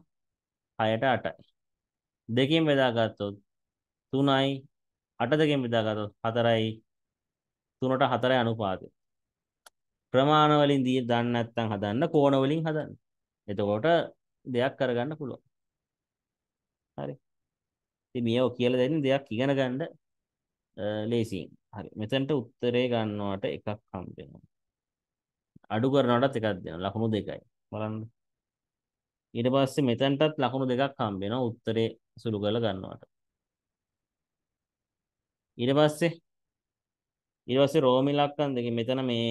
6ට 8යි. දෙකෙන් බෙදාගත්තොත් 3යි 8 දෙකෙන් බෙදාගත්තොත් 4යි 3ට 4යි අනුපාතය. ප්‍රමාණ වලින් දී දන්නේ නැත්නම් හදන්න කෝණ වලින් හදන්න. එතකොට දෙයක් කරගන්න පුළුවන්. හරි. ඉතින් මේව කියලා දෙන්නේ දෙයක් ඉගෙන ගන්න ලේසියෙන්. හරි. මෙතනට උත්තරේ ගන්නවට එකක් හම්බ වෙනවා. අඩු කරනකොටත් එකක් දෙනවා ලකුණු දෙකයි බලන්න ඊට පස්සේ මෙතනටත් ලකුණු දෙකක් හම්බ වෙනවා උත්තරේ සුළු කරලා ගන්නවට ඊට පස්සේ ඊට පස්සේ රෝම ඉලක්කම් දෙකේ මෙතන මේ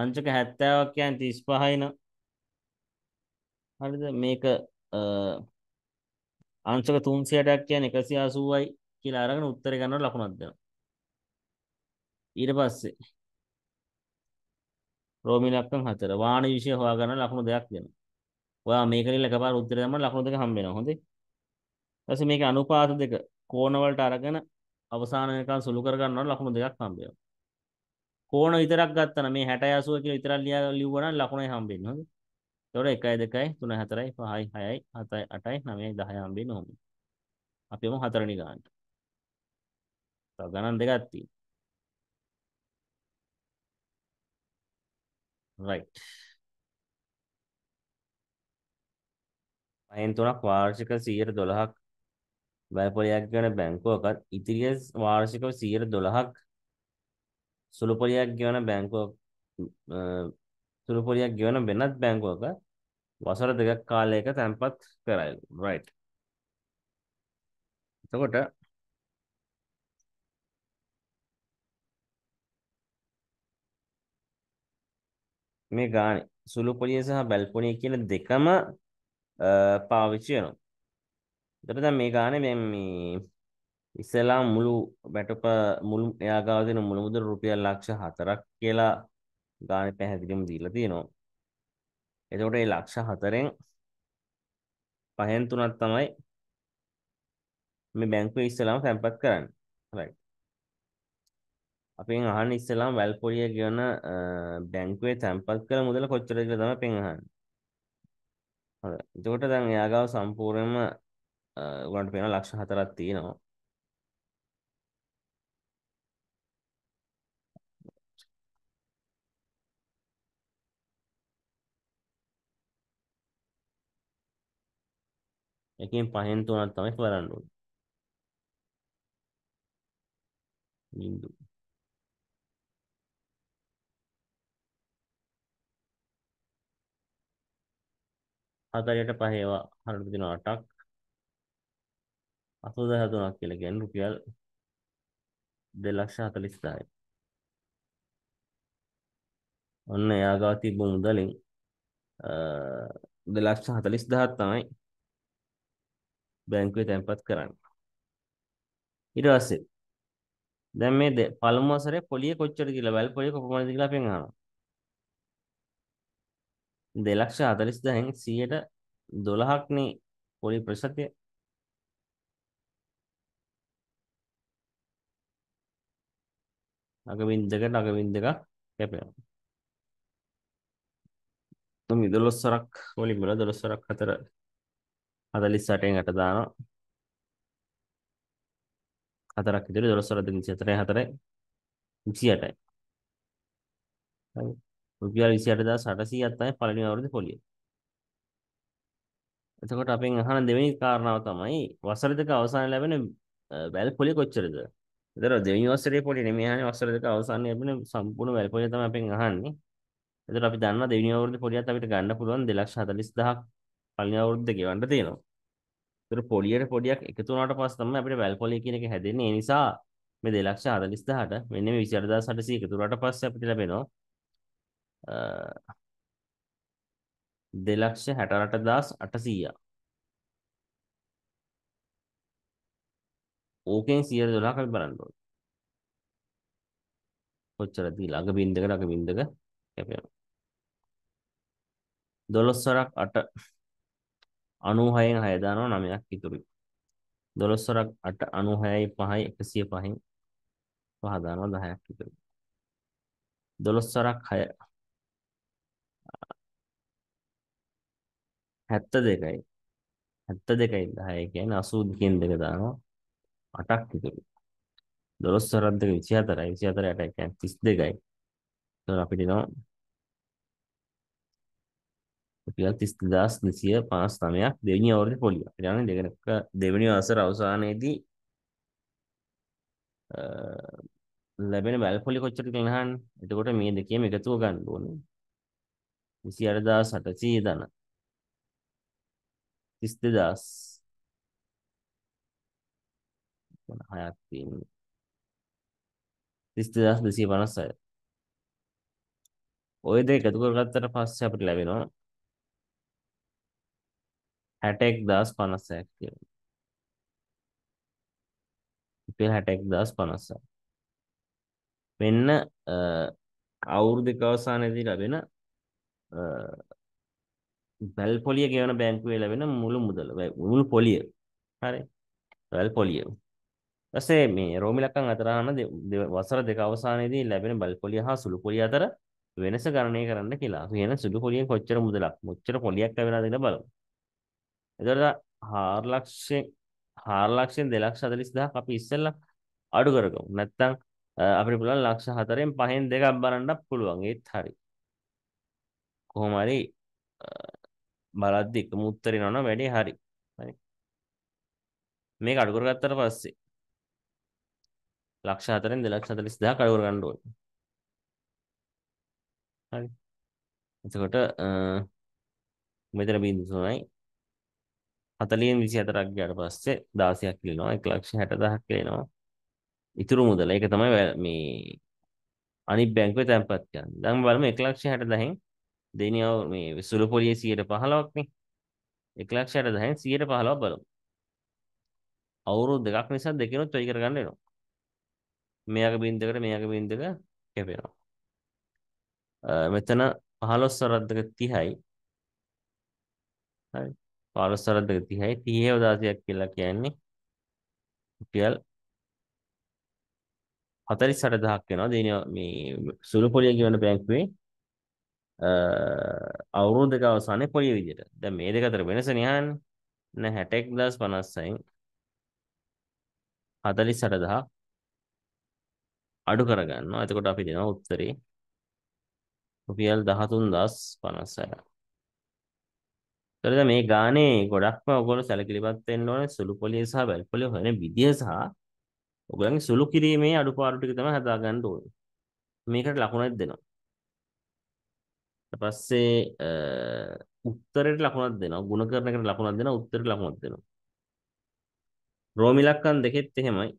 අංශක 70ක් කියන්නේ 35යි න ะ හරිද මේක අංශක 300ටක් කියන්නේ 180යි කියලා අරගෙන උත්තරේ ගන්නවට ලකුණක් දෙනවා ඊට පස්සේ රෝමී ලක්ෂණ හතර වාණ විශේෂ හොයාගන්න ලකුණු දෙකක් දෙනවා. ඔයා මේක ලියලා එකපාර උත්තර දැම්මම ලකුණු දෙක හම්බ වෙනවා. හොඳේ. ඊපස්සේ මේක අනුපාත දෙක කෝණ වලට අරගෙන අවසාන වෙනකන් සුළු කර ගන්නවා ලකුණු දෙකක් හම්බ වෙනවා. කෝණ විතරක් ගත්තා නම් මේ 60 80 කියලා විතරක් ලියා ලියුවා නම් ලකුණයි හම්බ වෙන්නේ. හොඳේ. එතකොට 1 2 3 4 5 6 7 8 9 10 හම්බ වෙනවා. අපි යමු හතරවෙනි ගානට. තව ගණන් දෙකක් තියෙනවා. right පයෙන් තුනක් වාර්ෂික 112ක් වැල්පොලයක් ගැන බැංකුවකත් ඉතිරිය වාර්ෂිකව 112ක් සුළු පොලියක් ගෙවන බැංකුවක් සුළු පොලියක් ගෙවන වෙනත් බැංකුවක වසර දෙකක් කාලයක තැන්පත් කරයි right එතකොට මේ ගානේ සුළු පොලිය සහ බැල්කොනිය කියන දෙකම පාවිච්චි වෙනවා. එතකොට දැන් මේ ගානේ දැන් මේ ඉස්සලා මුළු බැටප මුළු එයා ගාව දෙන මුළු මුදල් රුපියල් ලක්ෂ 4ක් කියලා ගානේ පැහැදිලිවම දීලා තියෙනවා. එතකොට මේ ලක්ෂ 4ෙන් පහෙන් තුනක් තමයි මේ බැංකුවේ ඉස්සලාම තැන්පත් කරන්නේ. right අපෙන් අහන්න ඉස්සෙල්ලාම වැල්පොලිය කියන බැංකුවේ තැන්පත් කළ මුදල කොච්චරද කියලා තමයි පෙන් අහන්නේ. හරි. එතකොට දැන් එයා ගාව සම්පූර්ණයෙන්ම උගලන්ට පේන ලක්ෂ 4ක් තියෙනවා. එකෙන් පහෙන් තුනක් තමයි කරන්න ඕනේ. බින්දුව 40ට 5 ඒවා හරියට තියෙනවා 8ක් 80000 කියලා කියන්නේ රුපියල් 240000යි. ඔන්න එයාගාව තිබ්බ මුදලින් දෙලක්ෂ හතලිස් දහත් තමයි බැංකුවේ තැන්පත් කරන්න ඊට පස්සේ දැන් මේ පළමු වසරේ පොලිය කොච්චරද කියලා වැල් පොලිය කොපමණද කියලා අපෙන් අහනවා දෙලක්ෂ හතලිස් දහෙන් සියයට දොළහක්නේ පොලි ප්‍රශතිය අගවින්දක නගවින්දක කැපෙන මිදොලොස්සරක් පොලි බල දොළොස්සරක් අතර හතලිස් සටෙන් අට දානවා හතරක් ඉදිරි දොළොස්සර දෙකින් සිතරය හතරයි විසි අටයි රුපියල් 28800ක් තමයි පළවෙනි අවුරුද්දේ පොලිය. එතකොට අපෙන් අහන දෙවෙනි කාරණාව තමයි වසර දෙක අවසානයේ ලැබෙන වැල් පොලිය කොච්චරද? ඒතර දෙවෙනි වසරේ පොලිය නෙමෙයි අහන්නේ වසර දෙක අවසානයේ ලැබෙන සම්පූර්ණ වැල් පොලිය තමයි අපෙන් අහන්නේ. ඒතර අපි දන්නවා දෙවෙනි අවුරුද්දේ පොලියත් අපිට ගන්න පුළුවන් 240000ක් පළවෙනි අවුරුද්දේ ගෙවන්න තියෙනවා. ඒතර පොලියට පොඩියක් එකතු වුණාට පස්සේ තමයි අපිට වැල් පොලිය කියන එක හැදෙන්නේ. ඒ නිසා මේ 240000ට මෙන්න මේ 28800 එකතු වුණාට පස්සේ අපිට ලැබෙනවා දෙලක්ෂ හැටරට දස් අටසීය ඕකෙන් සියර දොලා කල් බලන්නෝ කොච්චරදී ළඟ බින්දක ළඟ බින්දක කැපෙන දොළොස්වරක් අට අනුහයෙන් හයදානෝ නමයක් ඉතුරු දොළොස්වරක් අට අනුහයයි පහයි එකසිය පහෙන් පහදානවා දහයක් ඉතුරු දොළොස්වරක් හය හැත්ත දෙකයි හැත්ත දෙකයි දහය කියන්නේ අසූදකින් දෙක දානවා අටක් ඉතුරු දොළොස් වරන් දෙක විසි හතරයි විසි හතර අටයි කියන්නේ තිස් දෙකයි එතකොට අපිට එනවා රුපියල් තිස් දෙදහස් දෙසිය පනස් නමයක් දෙවනි අවුරුදු පොලිය අපිට යන්නේ දෙකනක දෙවනි වසර අවසානයේදී ලැබෙන වැල් පොලි කොච්චරද කියලා අහන්නේ එතකොට මේ දෙකේම එකතුව ගන්න ඕනේ 24800 දන 32000 6ක් තියෙනවා 32256 ඔය දෙක එකතු කරගත්තට පස්සේ අපිට ලැබෙනවා 61056ක් කියලා. ඉතින් 61056. මෙන්න අවුරුද්දක අවසානයේදී ලැබෙන වැල් පොලිය ගෙවන බැංකුවේ ලැබෙන මුළු මුදල මුළු පොලිය හරි වැල් පොලිය ඊපස්සේ මේ රෝමිලක්කන් අතර ආන වසර දෙක අවසානයේදී ලැබෙන වැල් පොලිය හා සුළු පොලිය අතර වෙනස ගණනය කරන්න කියලා. කියන සුළු පොලියෙන් කොච්චර මුදලක් කොච්චර පොලියක් ලැබෙනවද කියලා බලමු. එතකොට 4 ලක්ෂයෙන් 4 ලක්ෂයෙන් 240000ක් අපි ඉස්සෙල්ලා අඩු කරගමු. නැත්තම් අපිට පුළුවන් ලක්ෂ 4න් 5න් දෙකක් බලන්නත් පුළුවන්. ඒත් හරි. කොහොම හරි බලද්දි එකම උත්තර එනවනම් වැඩේ හරි. හරි. මේක අඩු කරගත්තට පස්සේ ලක්ෂ 4න් 240000 කඩ කර ගන්න ඕනේ. හරි. එතකොට මෙතන බිංදු 3යි 40න් 24ක් ගියාට පස්සේ 16ක් කියනවා 160000ක් කියනවා. ඉතුරු මුදල ඒක තමයි මේ අනිත් බැංකුවේ තැන්පත් කරන්නේ. දැන් බලමු 160000න් දෙනියව මේ සුළු පොලිය 115ක්නේ 160000න් 115ක් බලමු අවුරුදු දෙකක් නිසා දෙකිනුත් වෙයි කරගන්න වෙනවා මෙයාගේ බින්දකට මෙයාගේ බින්දක කැපෙනවා මෙතන 15 සරද්දක 30යි හරි 15 සරද්දක 30යි 30 දාසියක් කියලා කියන්නේ රුපියල් 48000ක් වෙනවා දින මේ සුළු පොලිය කියන බැංකුවේ අවුරුද්දක අවසානයේ පොලිය විදියට. දැන් මේ දෙක අතර වෙනස නිහාන්නේ. නෑ 61056න් 48000 අඩු කරගන්නවා. එතකොට අපි දෙනවා උත්තරේ රුපියල් 13056. ඒතරද මේ ගානේ ගොඩක්ම ඔයගොල්ලෝ සැලකිලිමත් වෙන්න ඕනේ සුළු පොලිය සහ වැල් පොලිය හොයන විදිය සහ ඔයගොල්ලන්ගේ සුළු කිරීමේ අඩුපාඩු ටික තමයි හදාගන්න ඕනේ. මේකට ලකුණක් දෙනවා. පස්සේ උත්තරයට ලකුණක් දෙනවා ගුණ කරන එකට ලකුණක් දෙනවා උත්තරයට ලකුණක් දෙනවා රෝමි ලක්කම් දෙකෙත් එහෙමයි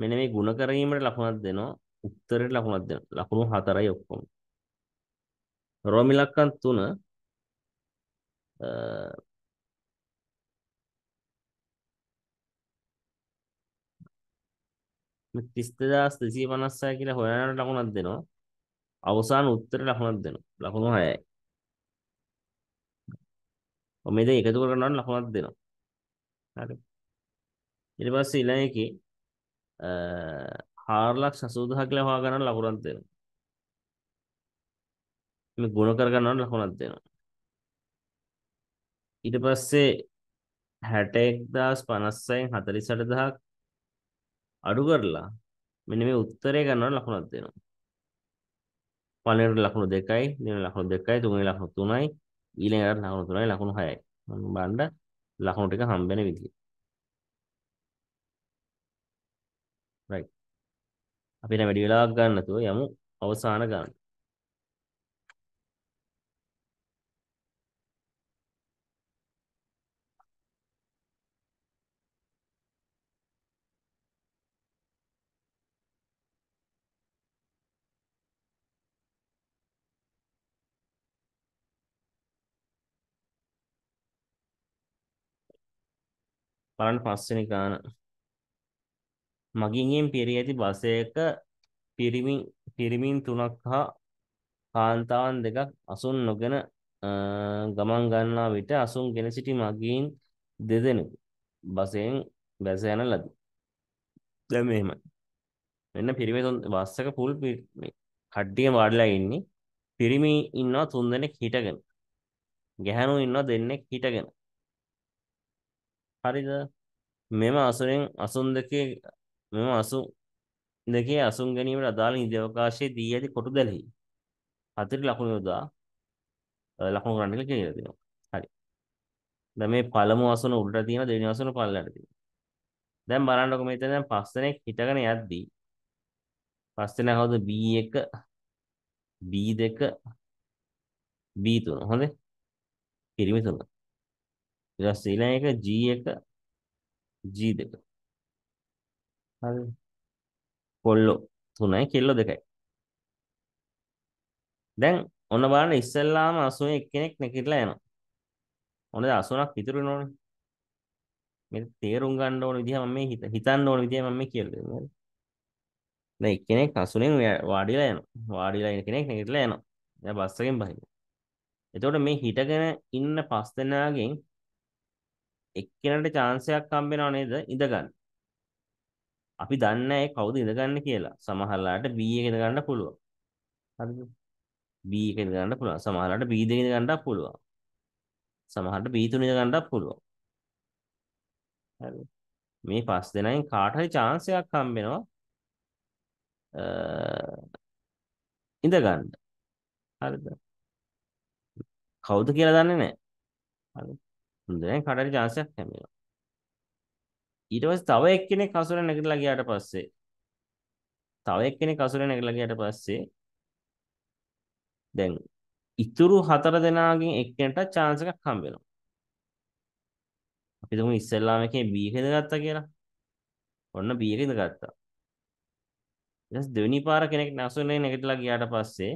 මෙන්න මේ ගුණ කිරීමට ලකුණක් දෙනවා උත්තරයට ලකුණක් දෙනවා ලකුණු හතරයි ඔක්කොම රෝමි ලක්කම් තුන තිස්තදාස් දෙසිය පනස්සය කියලා හොයනට ලකුණක් දෙනවා අවසාන උත්තර ලකුණක් දෙනවා. ලකුණු 6යි. ඔ මේ දෙක එකතු කරනවා නම් ලකුණක් දෙනවා. හරි. ඊට පස්සේ ඊළඟ එකේ අ 480000 කියලා හොයාගන්න ලකුණක් දෙනවා. මේ ගුණ කරගන්නවා නම් ලකුණක් දෙනවා. ඊට පස්සේ 61056න් 48000ක් අඩු කරලා මෙන්න මේ උත්තරේ ගන්නවා ලකුණක් දෙනවා. පලනට ලකුණු දෙකයි දෙන ලකුණු දෙකයි තුනේ ලකුණු තුනයි ඊළඟට ලකුණු තුනයි ලකුණු හයයි මම බලන්න ලකුණු ටික හම්බෙන විදිය right අපි දැන් වැඩි වෙලාවක් ගන්න නැතුව යමු අවසාන ගන්න බලන්න පස්වෙනි ගාන මගින්යෙන් පිරී ඇති බසයක පිරිමින් පිරිමින් තුනක් හා කාන්තාවන් දෙකක් අසුන් නොගෙන ගමන් ගන්නා විට අසුන්ගෙන සිටි මගින් දෙදෙනෙකු බසයෙන් බැස යන ලදී. දැන් මෙහෙමයි. මෙන්න පිරිමි තුන් බස් එක ফুল කඩිය වාඩිලා ඉන්නේ. පිරිමි ඉන්නවා තුන් දෙනෙක් හිටගෙන. ගැහණු ඉන්නවා දෙන්නෙක් හිටගෙන. හරිද? මෙම අසුරෙන් අසුන් දෙකේ මෙම අසු දෙකේ අසුන් ගැනීමට අදාළ නිදි අවකාශයේ දී ඇති කොටු දැලෙහි. හතර ලකුණු යොදා ලකුණු කරන්න කියලා කියලා දෙනවා. හරි. දැන් මේ පළමු අසුන උඩට තියෙන දෙවෙනි අසුන පල්ලට තියෙන. දැන් බලන්නකො මෙතන දැන් පස් දෙනෙක් හිටගෙන යද්දී පස් දෙනා කවුද B1 B2 B3 හොඳේ? පිරිමි තුන. ඊට පස්සේ ඊළඟ එක G1 G2 හරි කොල්ලෝ තුනයි කෙල්ලෝ දෙකයි දැන් ඔන්න බලන්න ඉස්සෙල්ලාම 81 කෙනෙක් නැගිටලා යනවා ඔන්න 80ක් ඉතුරු වෙනෝනේ මේ තේරුම් ගන්න ඕන විදිහ මම මේ හිතන්න ඕන විදිහ මම මේ කියලා දෙනවා හරි දැන් එක්කෙනෙක් අසුනෙන් වාඩිලා යනවා. වාඩිලා ඉන්න කෙනෙක් නැගිටලා යනවා. දැන් බස් එකෙන් බහිනවා. එතකොට මේ හිටගෙන ඉන්න පස් දෙනාගෙන් එක්කෙනාට chance එකක් හම්බෙනව නේද ඉඳගන්න. අපි දන්නේ නැහැ කවුද ඉඳගන්නේ කියලා. සමහරලාට B එක ඉඳගන්න පුළුවන්. හරිද? B එක ඉඳගන්න පුළුවන්. සමහරලාට B දෙක ඉඳගන්නත් පුළුවන්. සමහරට B තුන ඉඳගන්නත් පුළුවන්. හරි. මේ පස් දෙනෙන් කාට හරි chance එකක් හම්බෙනවා ඉඳ ගන්න. හරිද? කවුද කියලා දන්නේ නැහැ. හරි. හොඳයි කඩරි chance එකක් හැමෙනවා. ඊට පස්සේ තව එක්කෙනෙක් අසුර නැගිටලා ගියාට පස්සේ තව එක්කෙනෙක් අසුර නැගිටලා ගියාට පස්සේ දැන් ඉතුරු හතර දෙනාගෙන් එක්කෙනට chance එකක් හම්බ වෙනවා. අපි තුමු ඉස්සෙල්ලාම එකේ B එක ඉඳගත්තා කියලා. ඔන්න B එක ඉඳගත්තා. ඊට පස්සේ දෙවෙනි පාර කෙනෙක් අසුරනේ නැගිටලා ගියාට පස්සේ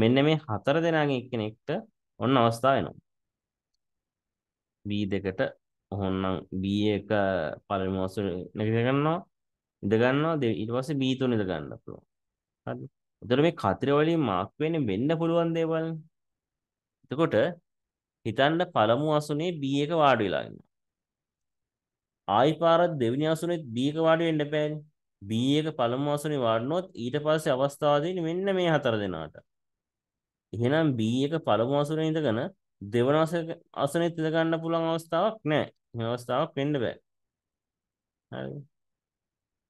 මෙන්න මේ හතර දෙනාගෙන් එක්කෙනෙක්ට ඔන්න අවස්ථාව එනවා. B2කට ඔහොන්නම් B1 පළවෙනි මාසෙ නැගිට ගන්නවා ඉඳ ගන්නවා ඊට පස්සේ B3 ඉඳ ගන්න පුළුවන්. හරි. එතකොට මේ කතර වලින් මාක් වෙන්නේ වෙන්න පුළුවන් දේවල්. එතකොට හිතන්න පළමු අසුනේ B1 වාඩි වෙලා ඉන්නවා. ආයි පාරක් දෙවෙනි අසුනේත් B1 වාඩි වෙන්න බෑනේ. B1 පළමු අසුනේ වාඩිනොත් ඊට පස්සේ අවස්ථාව දෙන්නේ මෙන්න මේ හතර දෙනාට. එහෙනම් B1 පළමු අසුනේ ඉඳගෙන දෙවන අසනේ තිත ගන්න පුළුවන් අවස්ථාවක් නැහැ. මේ අවස්ථාවක් වෙන්න බෑ. හරි.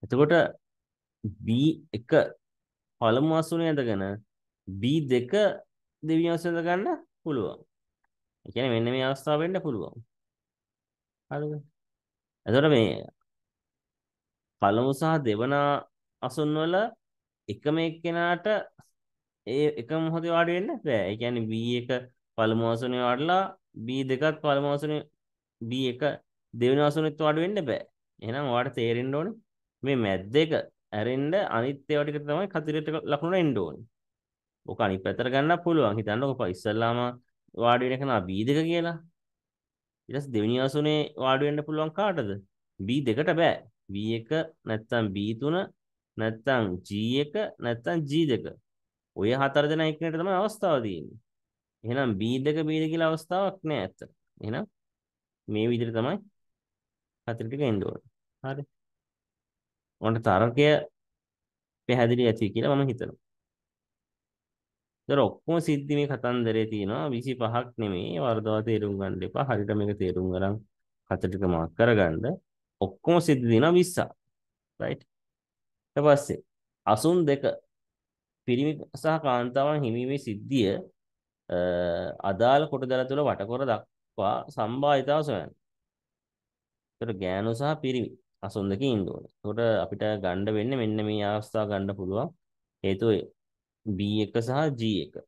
එතකොට B1 පළමු අසුනේ ඇඳගෙන B2 දෙවෙනි අසුනේ ගන්න පුළුවන්. ඒ කියන්නේ මෙන්න මේ අවස්ථාව වෙන්න පුළුවන්. හරිද? එතකොට මේ පළමු සහ දෙවන අසුන් වල එකම එක්කෙනාට ඒ එක මොහොතේ වාඩි වෙන්න බෑ. ඒ කියන්නේ B1 පළමු ආසනේ වඩලා B දෙකත් පළමු ආසනේ B එක දෙවෙනි ආසනෙත් වඩ වෙන්න බෑ. එහෙනම් ඔයාලට තේරෙන්න ඕනේ මේ මැද්ද එක ඇරෙන්න අනිත් ඒවා ටික තමයි කතරට ලකුණට එන්න ඕනේ. ඔක අනිත් පැත්තට ගන්න පුළුවන්. හිතන්නකෝ ඉස්සල්ලාම වාඩි වෙන කෙනා B දෙක කියලා. ඊට පස්සේ දෙවෙනි ආසනේ වාඩි වෙන්න පුළුවන් කාටද? B දෙකට බෑ. B එක නැත්තම් B3 නැත්තම් G එක නැත්තම් G දෙක. ඔය හතර දෙනා එක්කෙනෙක් තමයි අවස්ථාව තියෙන්නේ. එහෙනම් B දෙක B ද කියලා අවස්ථාවක් නෑ ඇත්තට. එහෙනම් මේ විදිහට තමයි හතර ටික එන්න ඕන. හරි. ඔන්න තරකය පැහැදිලි ඇති කියලා මම හිතනවා. ඒතර ඔක්කොම සිද්ධි මේ කතන්දරේ තියෙනවා 25ක් නෙමෙයි. වර්ධව තේරුම් ගන්න එපා. හරියට මේක තේරුම් ගන්න හතර ටික මාක් කරගන්න. ඔක්කොම සිද්ධි දෙනවා 20ක්. right. ඊට පස්සේ 82 පිරිමි සහ කාන්තාවන් හිමි මේ සිද්ධිය අදාළ කොට දල තුළ වටකොර දක්වා සම්භාවිතාව සොයන්න. ඒතර ගෑනු සහ පිරිමි අසොන්දකින් ඉන්න ඕනේ. ඒකට අපිට ගන්න වෙන්නේ මෙන්න මේ අවස්ථාව ගන්න පුළුවන්. හේතුව B1 සහ G1.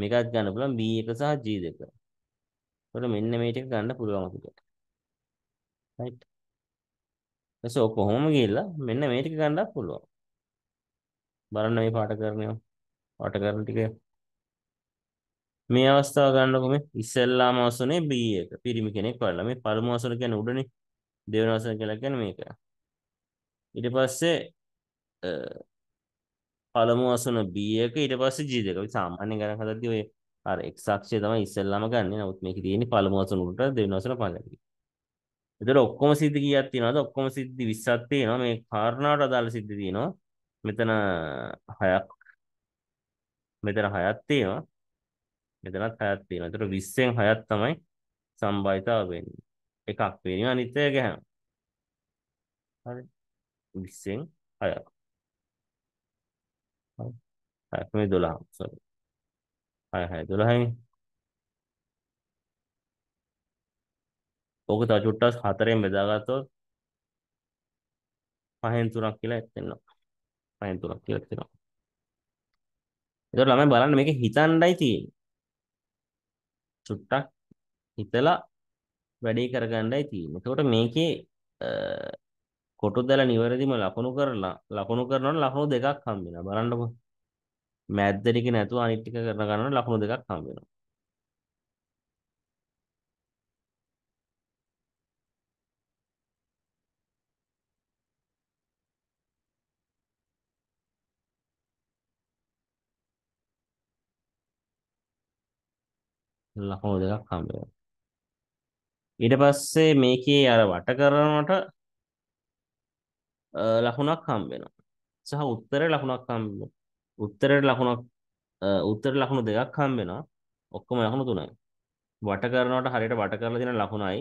මේකත් ගන්න පුළුවන් B1 සහ G2. ඒකට මෙන්න මේ ටික ගන්න පුළුවන් අපිට. right. ඒසෝ කොහොම ගිහිල්ලා මෙන්න මේ ටික ගන්නත් පුළුවන්. බලන්න මේ පාඩ කරන්නේ වට කරන ටික මේ අවස්ථාව ගන්නකො මේ ඉස්සෙල්ලාම අවසනේ B එක පිරිමි කෙනෙක් වඩලා මේ පළමු අවසන කියන්නේ උඩනේ දෙවෙනි අවසන කියලා කියන්නේ මේක ඊට පස්සේ පළමු අවසන B එක ඊට පස්සේ G දෙක අපි සාමාන්‍යයෙන් ගණන් හදද්දී ඔය අර x අක්ෂය තමයි ඉස්සෙල්ලාම ගන්න. නමුත් මේකේ තියෙන්නේ පළමු අවසන උඩට දෙවෙනි අවසන පළකට. ඒතර ඔක්කොම සිද්ධි කීයක් තියෙනවද? ඔක්කොම සිද්ධි 20ක් තියෙනවා. මේ කාරණාවට අදාළ සිද්ධි තියෙනවා. මෙතන 6ක් මෙතන 6ක් තියෙනවා. මෙතනත් හයක් තියෙනවා. ඒතර 20න් හයක් තමයි සම්භාවිතාව වෙන්නේ. එකක් වෙන්නේ අනිත්ය ගැහම. හරි. 20න් හයක්. හරි. හයක් මේ 12 sorry. හය හය 12යි. ඕක තව චුට්ටක් හතරෙන් බෙදාගත්තොත් පහෙන් තුනක් කියලා එතෙන්නවා. පහෙන් තුනක් කියලා එතෙන්නවා. ඒතකොට ළමයි බලන්න මේක හිතණ්ඩයි තියෙන්නේ. චුට්ටක් හිතලා වැඩේ කරගන්නයි තියෙන්නේ. එතකොට මේකේ කොටු දැලා නිවැරදිම ලකුණු කරලා ලකුණු කරනවනම් ලකුණු දෙකක් හම්බ වෙනවා. බලන්නකො. මැද්දට එක නැතුව අනිත් එක කරන ගමන් ලකුණු දෙකක් හම්බ වෙනවා. ලකුණු දෙකක් හම්බ වෙනවා. ඊට පස්සේ මේකේ අර වට කරනකොට ලකුණක් හම්බ වෙනවා. සහ උත්තරේ ලකුණක් හම්බ වෙනවා. උත්තරේ ලකුණක් උත්තර ලකුණු දෙකක් හම්බ වෙනවා. ඔක්කොම ලකුණු තුනයි. වට කරනකොට හරියට වට කරලා දෙන ලකුණයි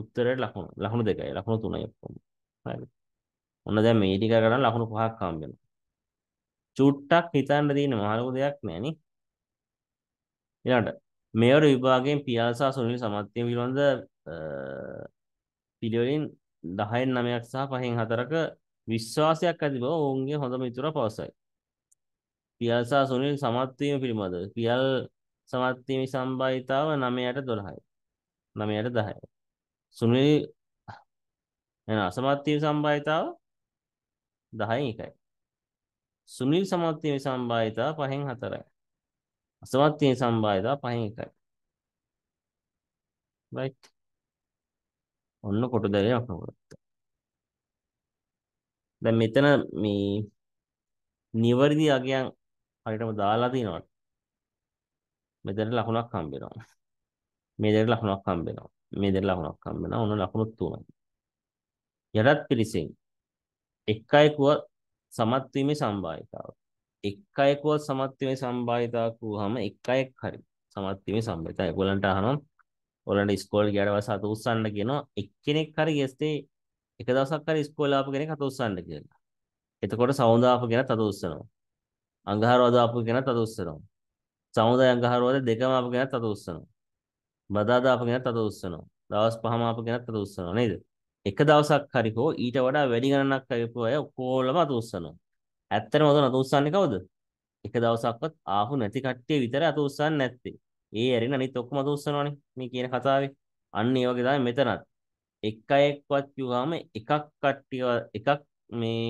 උත්තරේ ලකුණු ලකුණු දෙකයි ලකුණු තුනයි ඔක්කොම. හරි. ඔන්න දැන් මේ ටික කරන් ලකුණු පහක් හම්බ වෙනවා. චුට්ටක් හිතන්න තියෙන මහලු දෙයක් නෑනේ. ඊළඟට මේවර විභාගෙන් පියාසා සුනිල් සමත්තිය පිළිබඳ පිළිවෙලින් දහයෙන් නමයක් සහ පහෙන් හතරක විශ්වාසයක් ඇති බව ඔවුන්ගේ හොඳ මිතුර පවසයි. පියල්සා සුනිල් සමත්වීම පිළිබඳ පියල් සමත්වීම සම්භාවිතාව නමයට දොළහයි නමයට දහය. සුනිල් එන අසමත්වීම සම්භාවිතාව දහයි එකයි. සුනිල් සමත්වීම සම්භාවිතාව පහෙන් හතරයි. අසමත්ත්වයේ සම්භාවිතාව පහෙන් එකයි. right ඔන්න කොට දැලයක් නකොත්තා. දැන් මෙතන මේ නිවර්දි අගයන් හරියටම දාලා තිනවා. මෙතන ලකුණක් හම්බ වෙනවා. මේ දෙකට ලකුණක් හම්බ වෙනවා. මේ දෙකට ලකුණක් හම්බ වෙනවා. ඔන්න ලකුණු තුනයි. යටත් පිළිසෙන් 1යි කුව සමත් වීමේ සම්භාවිතාව. එක් අයකවත් සමත්වීමේ සම්භාවිතාවක් වූහම එක් අයෙක් හරි සමත්වීමේ සම්භාවිතාව. ඒගොල්ලන්ට අහනවා ඔයාලන්ට ඉස්කෝලේ ගියාට පස්සේ අත උස්සන්න කියනවා එක්කෙනෙක් හරි ගෙස්තේ එක දවසක් හරි ඉස්කෝලේ ආපු කෙනෙක් අත උස්සන්න කියලා. එතකොට සවුන්ද ආපු කෙනත් අත උස්සනවා. අඟහරුවාද ආපු කෙනත් අත උස්සනවා. සමුදාය අඟහරුවාද දෙකම ආපු කෙනත් අත උස්සනවා. බදාදා ආපු කෙනත් අත උස්සනවා. දවස් පහම ආපු කෙනත් අත උස්සනවා නේද? එක දවසක් හරි හෝ ඊට වඩා වැඩි ගණනක් අයපු අය ඔක්කොලම අත උස්සනවා. ඇත්තටම උතන අත උස්සන්නේ කවුද? එක දවසක්වත් ආහු නැති කට්ටිය විතර අත උස්සන්නේ නැත්තේ. ඒ ඇරෙන අනිත් ඔක්කොම අත උස්සනවනේ මේ කියන කතාවේ. අන්න ඒ වගේ තමයි මෙතනත්. එක අයෙක්වත් කිව්වම එකක් කට්ටිය එකක් මේ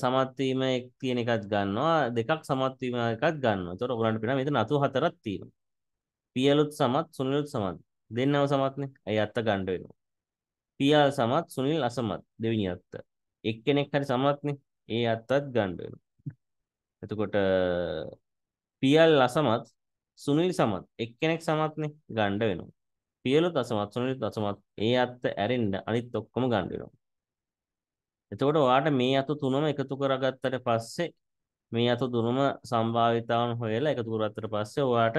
සමත් වීම එක් තියෙන එකක් ගන්නවා දෙකක් සමත් වීම එකක් ගන්නවා. ඒතකොට ඔයගලන්ට පේනවා මෙතන 84ක් තියෙනවා. පියලුත් සමත් සුනිලුත් සමත්. දෙන්නම සමත්නේ. අය අත්ත ගන්න වෙනවා. පියල් සමත් සුනිල් අසමත් දෙවෙනි අත්ත. එක්කෙනෙක් හරි සමත්නේ. ඒ අත්තත් ගණ්ඩුවෙන එතකොට පියල් අසමත් සුනිල් සමත් එක්කෙනෙක් සමත්නේ ගණ්ඩ වෙනවා පියලුත් අසමත් සුනිල්ත් අසමත් ඒ අත්ත ඇරෙන්න අනිත් ඔක්කොම ගණ්ඩ වෙනවා එතකොට ඔයාට මේ අතු තුනම එකතු කරගත්තට පස්සේ මේ අතු තුනම සම්භාවිතාවන් හොයලා එකතු කරගත්තට පස්සේ ඔයාට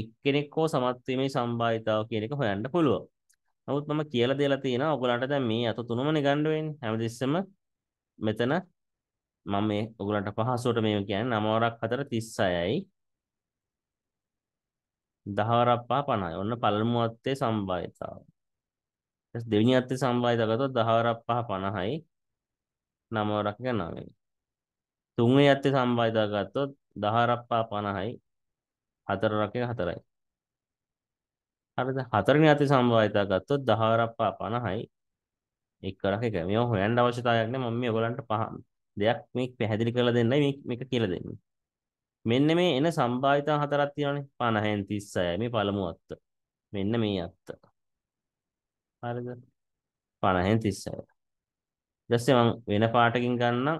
එක්කෙනෙක් හෝ සමත් වීමේ සම්භාවිතාව කියන එක හොයන්න පුළුවන්. නමුත් මම කියලා දෙලා තියෙනවා ඔයගලන්ට දැන් මේ අතු තුනමනේ ගන්න වෙන්නේ. හැමදෙස්සම මෙතන මම මේ ඔයගලන්ට පහසුවට මේව කියන්නේ 9 වරක් 4 36යි 10 වරක් 5 50යි. ඔන්න පළමු අත්තේ සම්භාවිතාව. ඊට දෙවෙනි අත්තේ සම්භාවිතාව ගත්තොත් 10 වරක් 5 50යි 9 වරක් 9යි. තුන්වෙනි අත්තේ සම්භාවිතාව ගත්තොත් 10 වරක් 5 50යි 4 වරක් 4යි. හරිද හතරෙනි අති සම්භාවිතා ගත්තොත් 10 රප්පා 50යි එක් කරක් එක මේවා හොයන්න අවශ්‍යතාවයක් නෑ මම මේ ඔයගලන්ට පහ දෙයක් මේ පැහැදිලි කරලා දෙන්නයි මේ මේක කියලා දෙන්නේ. මෙන්න මේ එන සම්භාවිතා හතරක් තියෙනවානේ 50න් 36යි මේ පළමු අත්ත. මෙන්න මේ අත්ත. හරිද? 50න් 36. ඊටස්සේ මම වෙන පාටකින් ගන්නම්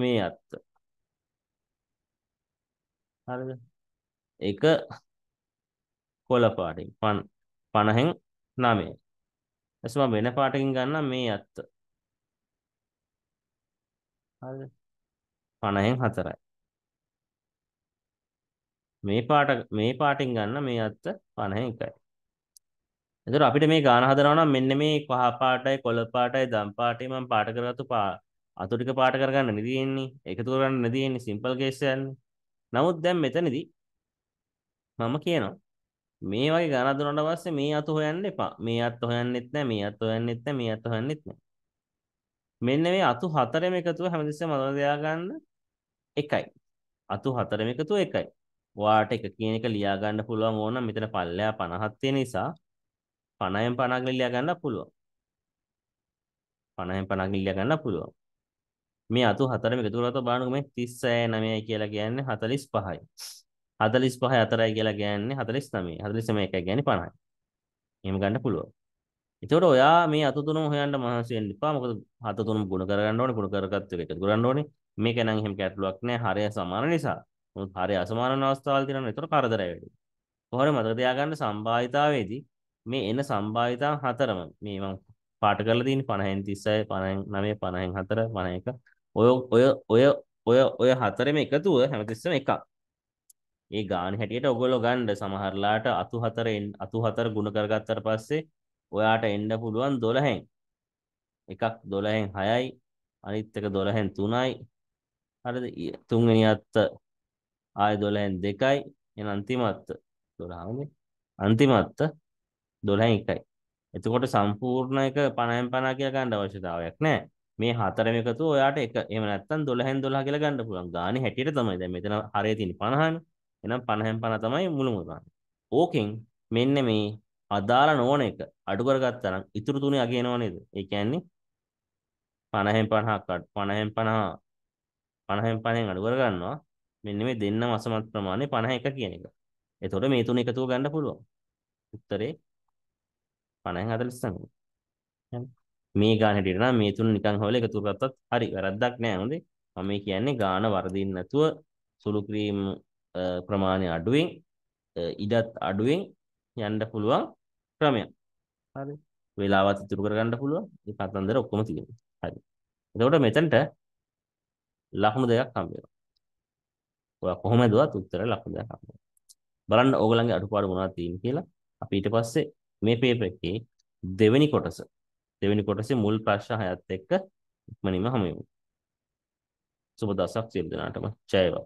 මේ අත්ත. හරිද? එක කොළ පාටින් 50න් 9. ඊටස්සේ මම වෙන පාටකින් ගන්නම් මේ අත්ත. හරිද 50න් 4යි මේ පාට මේ පාටින් ගන්න මේ අත්ත 50න් 1යි එතකොට අපිට මේ ගාන හදනවා නම් මෙන්න මේ පහ පාටයි කොළ පාටයි දම් පාටයි මම පාට කරගත්තු පා අතු ටික පාට කරගන්න නෙදී එන්නේ එකතු කරගන්න නෙදී එන්නේ සිම්පල් කේස් යන්නේ නමුත් දැන් මෙතනදී මම කියනවා මේ වගේ ගණන් හදනවට පස්සේ මේ අත හොයන්න එපා මේ අත හොයන්නෙත් නැහැ මේ අත හොයන්නෙත් නැහැ මේ අත හොයන්නෙත් නැහැ මෙන්න මේ අතු හතරම එකතුව හැමතිස්සෙම මතක තියාගන්න එකයි. අතු හතරම එකතුව එකයි. ඔයාට එක කියන එක ලියා ගන්න පුළුවන් ඕන මෙතන පල්ලෙහා 50ක් තියෙන නිසා 50න් 50ක් ලියා ගන්න පුළුවන්. 50න් 50ක් ලියා ගන්න පුළුවන්. මේ අතු හතරම එකතු කරලා තෝ බලන්නකෝ මේ 39යි කියලා කියන්නේ 45යි. 45යි 4යි කියලා කියන්නේ 49යි. 49යි කියන්නේ 50යි. එහෙම ගන්න පුළුවන්. එතකොට ඔයා මේ අතතුරුම හොයන්න මහන්සි වෙන්න එපා. මොකද අතතුරුම ගුණ කරගන්න ඕනේ, ගුණ කරගත්ත එක එකතු කරගන්න ඕනේ. මේක නම් එහෙම ගැටලුවක් නෑ. හරය සමාන නිසා. මොකද හරය අසමාන අවස්ථාවල් තියෙනවා. එතකොට කරදරය වැඩි. කොහොම මතක තියාගන්න සම්භාවිතාවේදී මේ එන සම්භාවිතා හතරම මේ මම පාට කරලා තියෙන 50න් 36 59 54 51 ඔය ඔය ඔය ඔය ඔය හතරෙම එකතුව හැමතිස්සම එකක්. ඒ ගාණ හැටියට ඔයගොල්ලෝ ගන්න සමහරලාට 84 84 ගුණ කරගත්තට පස්සේ ඔයාට එන්න පුළුවන් 12න්. එකක් 12න් 6යි අනිත් එක 12න් 3යි. හරිද? තුන්වෙනි අත්ත ආය 12න් 2යි. එහෙනම් අන්තිම අත්ත 12නේ. අන්තිම අත්ත 12න් 1යි. එතකොට සම්පූර්ණ එක 50න් 50 කියලා ගන්න අවශ්‍යතාවයක් නැහැ. මේ හතරම එකතු ඔයාට එක එහෙම නැත්නම් 12න් 12 කියලා ගන්න පුළුවන්. ගානේ හැටියට තමයි. දැන් මෙතන හරේ තියෙන්නේ 50නේ. එහෙනම් 50න් 50 තමයි මුල මුදාන. ඕකෙන් මෙන්න මේ අදාළ නොවන එක අඩු කරගත්තා නම් ඉතුරු තුනේ අගේනව නේද? ඒ කියන්නේ 50න් 50ක් 50න් 50 50න් 50න් අඩු කරගන්නවා. මෙන්න මේ දෙන්නම අසමත් ප්‍රමාණය 51 කියන එක. එතකොට මේ තුන එකතුව ගන්න පුළුවන්. උත්තරේ 50න් 49. මේ ගාන හැටියට නම් මේ තුන නිකන් හොයලා එකතු කරගත්තත් හරි වැරද්දක් නෑ හොඳේ. මම මේ කියන්නේ ගාන වර්ධින්න නැතුව සුළු ක්‍රීම් ප්‍රමාණය අඩුවෙන් ඉඩත් අඩුවෙන් යන්න පුළුවන් ක්‍රමයක්. හරි. වේලාවත් ඉතුරු කරගන්න පුළුවන්. මේ කතන්දර ඔක්කොම තියෙනවා. හරි. එතකොට මෙතනට ලකුණු දෙකක් හම්බ වෙනවා. ඔයා කොහොමද දුවත් උත්තර ලකුණු දෙකක් හම්බ වෙනවා. බලන්න ඕගලන්ගේ අඩුපාඩු මොනවද තියෙන්නේ කියලා. අපි ඊට පස්සේ මේ පේපර් එකේ දෙවෙනි කොටස දෙවෙනි කොටසේ මුල් ප්‍රශ්න හයත් එක්ක ඉක්මනින්ම හමු වෙමු. සුබ දවසක් සියලු දෙනාටම. ජය වේවා.